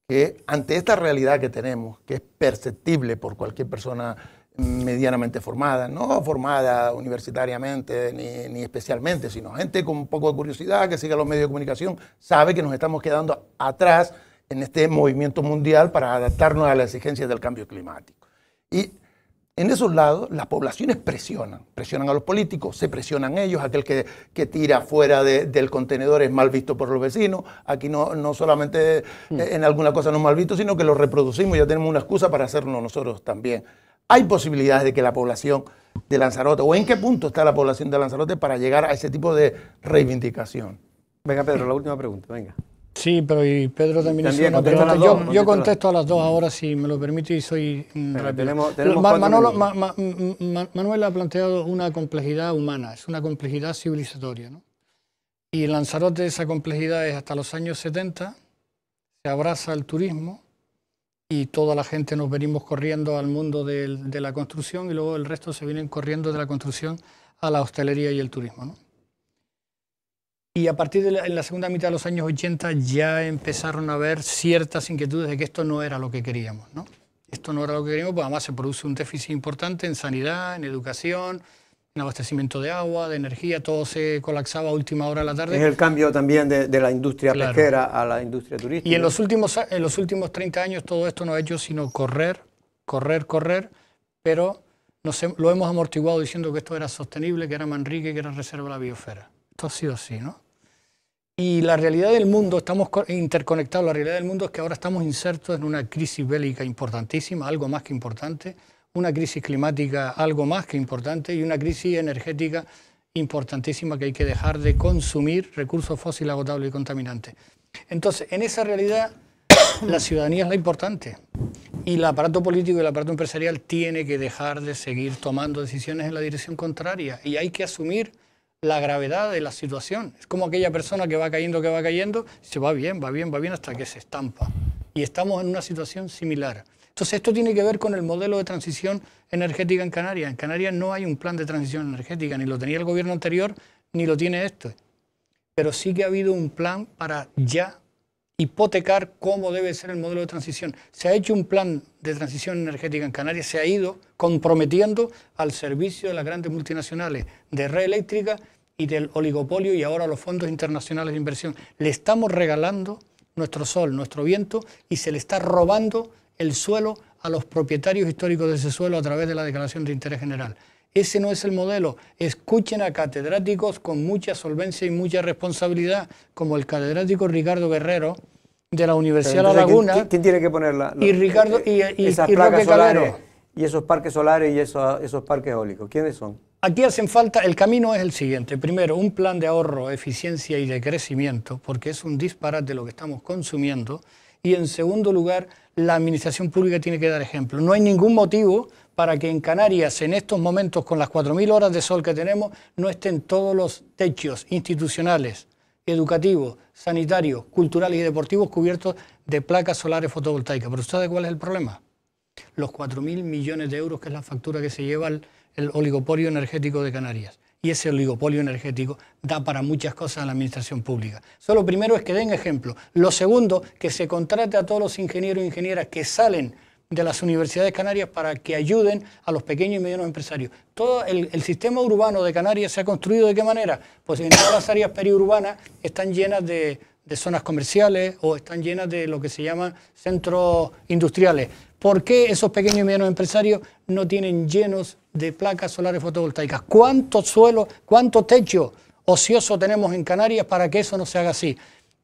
que ante esta realidad que tenemos, que es perceptible por cualquier persona medianamente formada, no formada universitariamente ni, especialmente, sino gente con un poco de curiosidad que siga los medios de comunicación, sabe que nos estamos quedando atrás en este movimiento mundial para adaptarnos a las exigencias del cambio climático. Y en esos lados las poblaciones presionan, presionan a los políticos, se presionan ellos, aquel que, tira fuera del contenedor es mal visto por los vecinos, aquí no, no solamente mm. eh, en alguna cosa no es mal visto, sino que lo reproducimos, ya tenemos una excusa para hacerlo nosotros también. ¿Hay posibilidades de que la población de Lanzarote, o en qué punto está la población de Lanzarote para llegar a ese tipo de reivindicación? Venga, Pedro, la última pregunta, venga. Sí, pero y Pedro también, yo, contesto yo, contesto a las dos ahora, si me lo permite, y soy Manuel ha planteado una complejidad humana, es una complejidad civilizatoria. ¿no? Y Lanzarote esa complejidad es hasta los años 70, se abraza el turismo, y toda la gente nos venimos corriendo al mundo de, la construcción y luego el resto se vienen corriendo de la construcción a la hostelería y el turismo. Y a partir de la, segunda mitad de los años 80 ya empezaron a haber ciertas inquietudes de que esto no era lo que queríamos. Esto no era lo que queríamos, pues además se produce un déficit importante en sanidad, en educación, en abastecimiento de agua, de energía, todo se colapsaba a última hora de la tarde. Es el cambio también de, la industria pesquera a la industria turística. Y en los, últimos, en los últimos 30 años todo esto no ha hecho sino correr, correr, correr, pero nos, lo hemos amortiguado diciendo que esto era sostenible, que era Manrique, que era Reserva de la Biosfera. Esto ha sido así, ¿no? Y la realidad del mundo, estamos interconectados, la realidad del mundo es que ahora estamos insertos en una crisis bélica importantísima, algo más que importante, una crisis climática algo más que importante y una crisis energética importantísima que hay que dejar de consumir recursos fósiles agotables y contaminantes. Entonces, en esa realidad, la ciudadanía es la importante y el aparato político y el aparato empresarial tiene que dejar de seguir tomando decisiones en la dirección contraria y hay que asumir la gravedad de la situación. Es como aquella persona que va cayendo, que va cayendo, se va bien, va bien, va bien hasta que se estampa. Y estamos en una situación similar. Entonces esto tiene que ver con el modelo de transición energética en Canarias. En Canarias no hay un plan de transición energética, ni lo tenía el gobierno anterior, ni lo tiene este. Pero sí que ha habido un plan para ya hipotecar cómo debe ser el modelo de transición. Se ha hecho un plan de transición energética en Canarias, se ha ido comprometiendo al servicio de las grandes multinacionales de red eléctrica y del oligopolio y ahora los fondos internacionales de inversión. Le estamos regalando nuestro sol, nuestro viento y se le está robando el suelo a los propietarios históricos de ese suelo a través de la declaración de interés general. Ese no es el modelo. Escuchen a catedráticos con mucha solvencia y mucha responsabilidad, como el catedrático Ricardo Guerrero de la Universidad de La Laguna. ¿quién, tiene que ponerla? y Ricardo y, y esos parques solares y esos, esos parques eólicos? ¿Quiénes son? Aquí hacen falta, el camino es el siguiente. Primero, un plan de ahorro, eficiencia y de crecimiento, porque es un disparate lo que estamos consumiendo. Y en segundo lugar, la administración pública tiene que dar ejemplo. No hay ningún motivo para que en Canarias, en estos momentos, con las 4.000 horas de sol que tenemos, no estén todos los techos institucionales, educativos, sanitarios, culturales y deportivos cubiertos de placas solares fotovoltaicas. Pero ¿usted sabe cuál es el problema? Los 4.000 millones de euros que es la factura que se lleva el, el oligopolio energético de Canarias y ese oligopolio energético da para muchas cosas a la administración pública. Solo primero es que den ejemplo. Lo segundo, que se contrate a todos los ingenieros e ingenieras que salen de las universidades canarias para que ayuden a los pequeños y medianos empresarios. Todo el, el, sistema urbano de Canarias se ha construido de qué manera? Pues en todas las áreas periurbanas están llenas de, de zonas comerciales o están llenas de lo que se llama centros industriales. ¿Por qué esos pequeños y medianos empresarios no tienen llenos de placas solares fotovoltaicas? ¿Cuánto suelo, cuánto techo ocioso tenemos en Canarias para que eso no se haga así?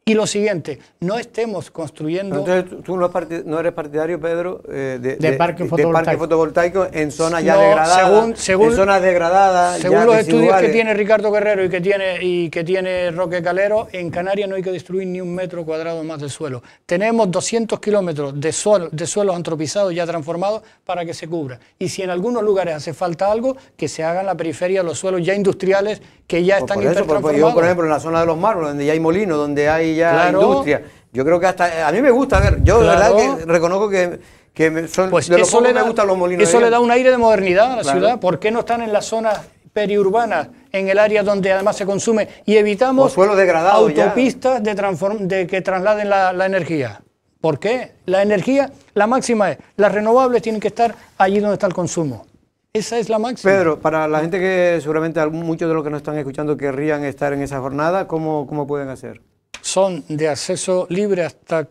Y lo siguiente, no estemos construyendo... Entonces, tú no, eres partidario, Pedro, eh, de, parques parque parque fotovoltaico en zonas ya degradadas. Según, según, en zonas degradadas. Según los estudios que tiene Ricardo Guerrero y que tiene, y que tiene Roque Calero, en Canarias no hay que destruir ni un metro cuadrado más de suelo. Tenemos 200 kilómetros de, de suelos antropizados ya transformados para que se cubra. Y si en algunos lugares hace falta algo, que se haga en la periferia los suelos ya industriales que ya pues están por por ejemplo, en la zona de los mármoles, donde ya hay molinos, donde hay ya industria. Yo creo que hasta. A mí me gusta, a ver, yo de verdad que reconozco que, que son, pues eso le da, me gustan los molinos. Eso le da un aire de modernidad a la ciudad. ¿Por qué no están en las zonas periurbanas, en el área donde además se consume? Y evitamos autopistas de, de que trasladen la, energía. ¿Por qué? La energía, la máxima es, las renovables tienen que estar allí donde está el consumo. Esa es la máxima. Pedro, para la gente que seguramente muchos de los que nos están escuchando querrían estar en esa jornada, ¿cómo, cómo pueden hacer? son de acceso libre hasta,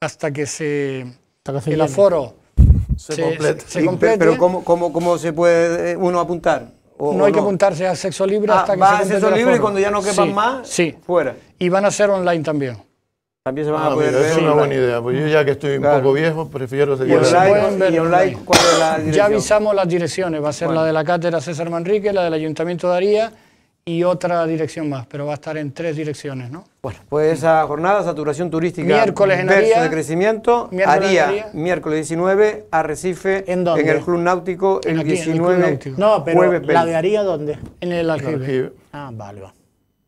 hasta que se, el aforo se, complete. Pero ¿cómo, cómo, cómo se puede eh, uno apuntar? O, no hay que apuntarse a acceso libre ah, hasta que va se a acceso libre y cuando ya no quepan más, fuera. Y van a ser online también. También se van ah, a poder ver. Es una buena idea, pues yo ya que estoy un poco viejo, prefiero seguir. online, y online ¿cuál es la dirección? Ya avisamos las direcciones, va a ser la de la cátedra César Manrique, la del Ayuntamiento de Aría y otra dirección más, pero va a estar en tres direcciones, ¿no? Bueno, pues esa jornada, saturación turística, miércoles en de crecimiento, miércoles miércoles 19, Arrecife, ¿En, en el Club Náutico, el 19, No, pero ¿la de Haría, dónde? En el aljibe. Ah, vale, va.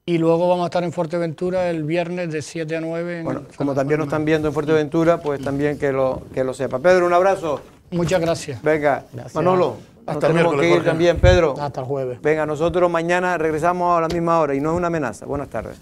Y luego vamos a estar en Fuerteventura el viernes de 7 a 9. bueno, como también nos están viendo en Fuerteventura, pues también que lo, que lo sepa. Pedro, un abrazo. Muchas gracias. Venga, Manolo. Hasta que también, Pedro. Hasta el jueves. Venga, nosotros mañana regresamos a la misma hora y no es una amenaza. Buenas tardes.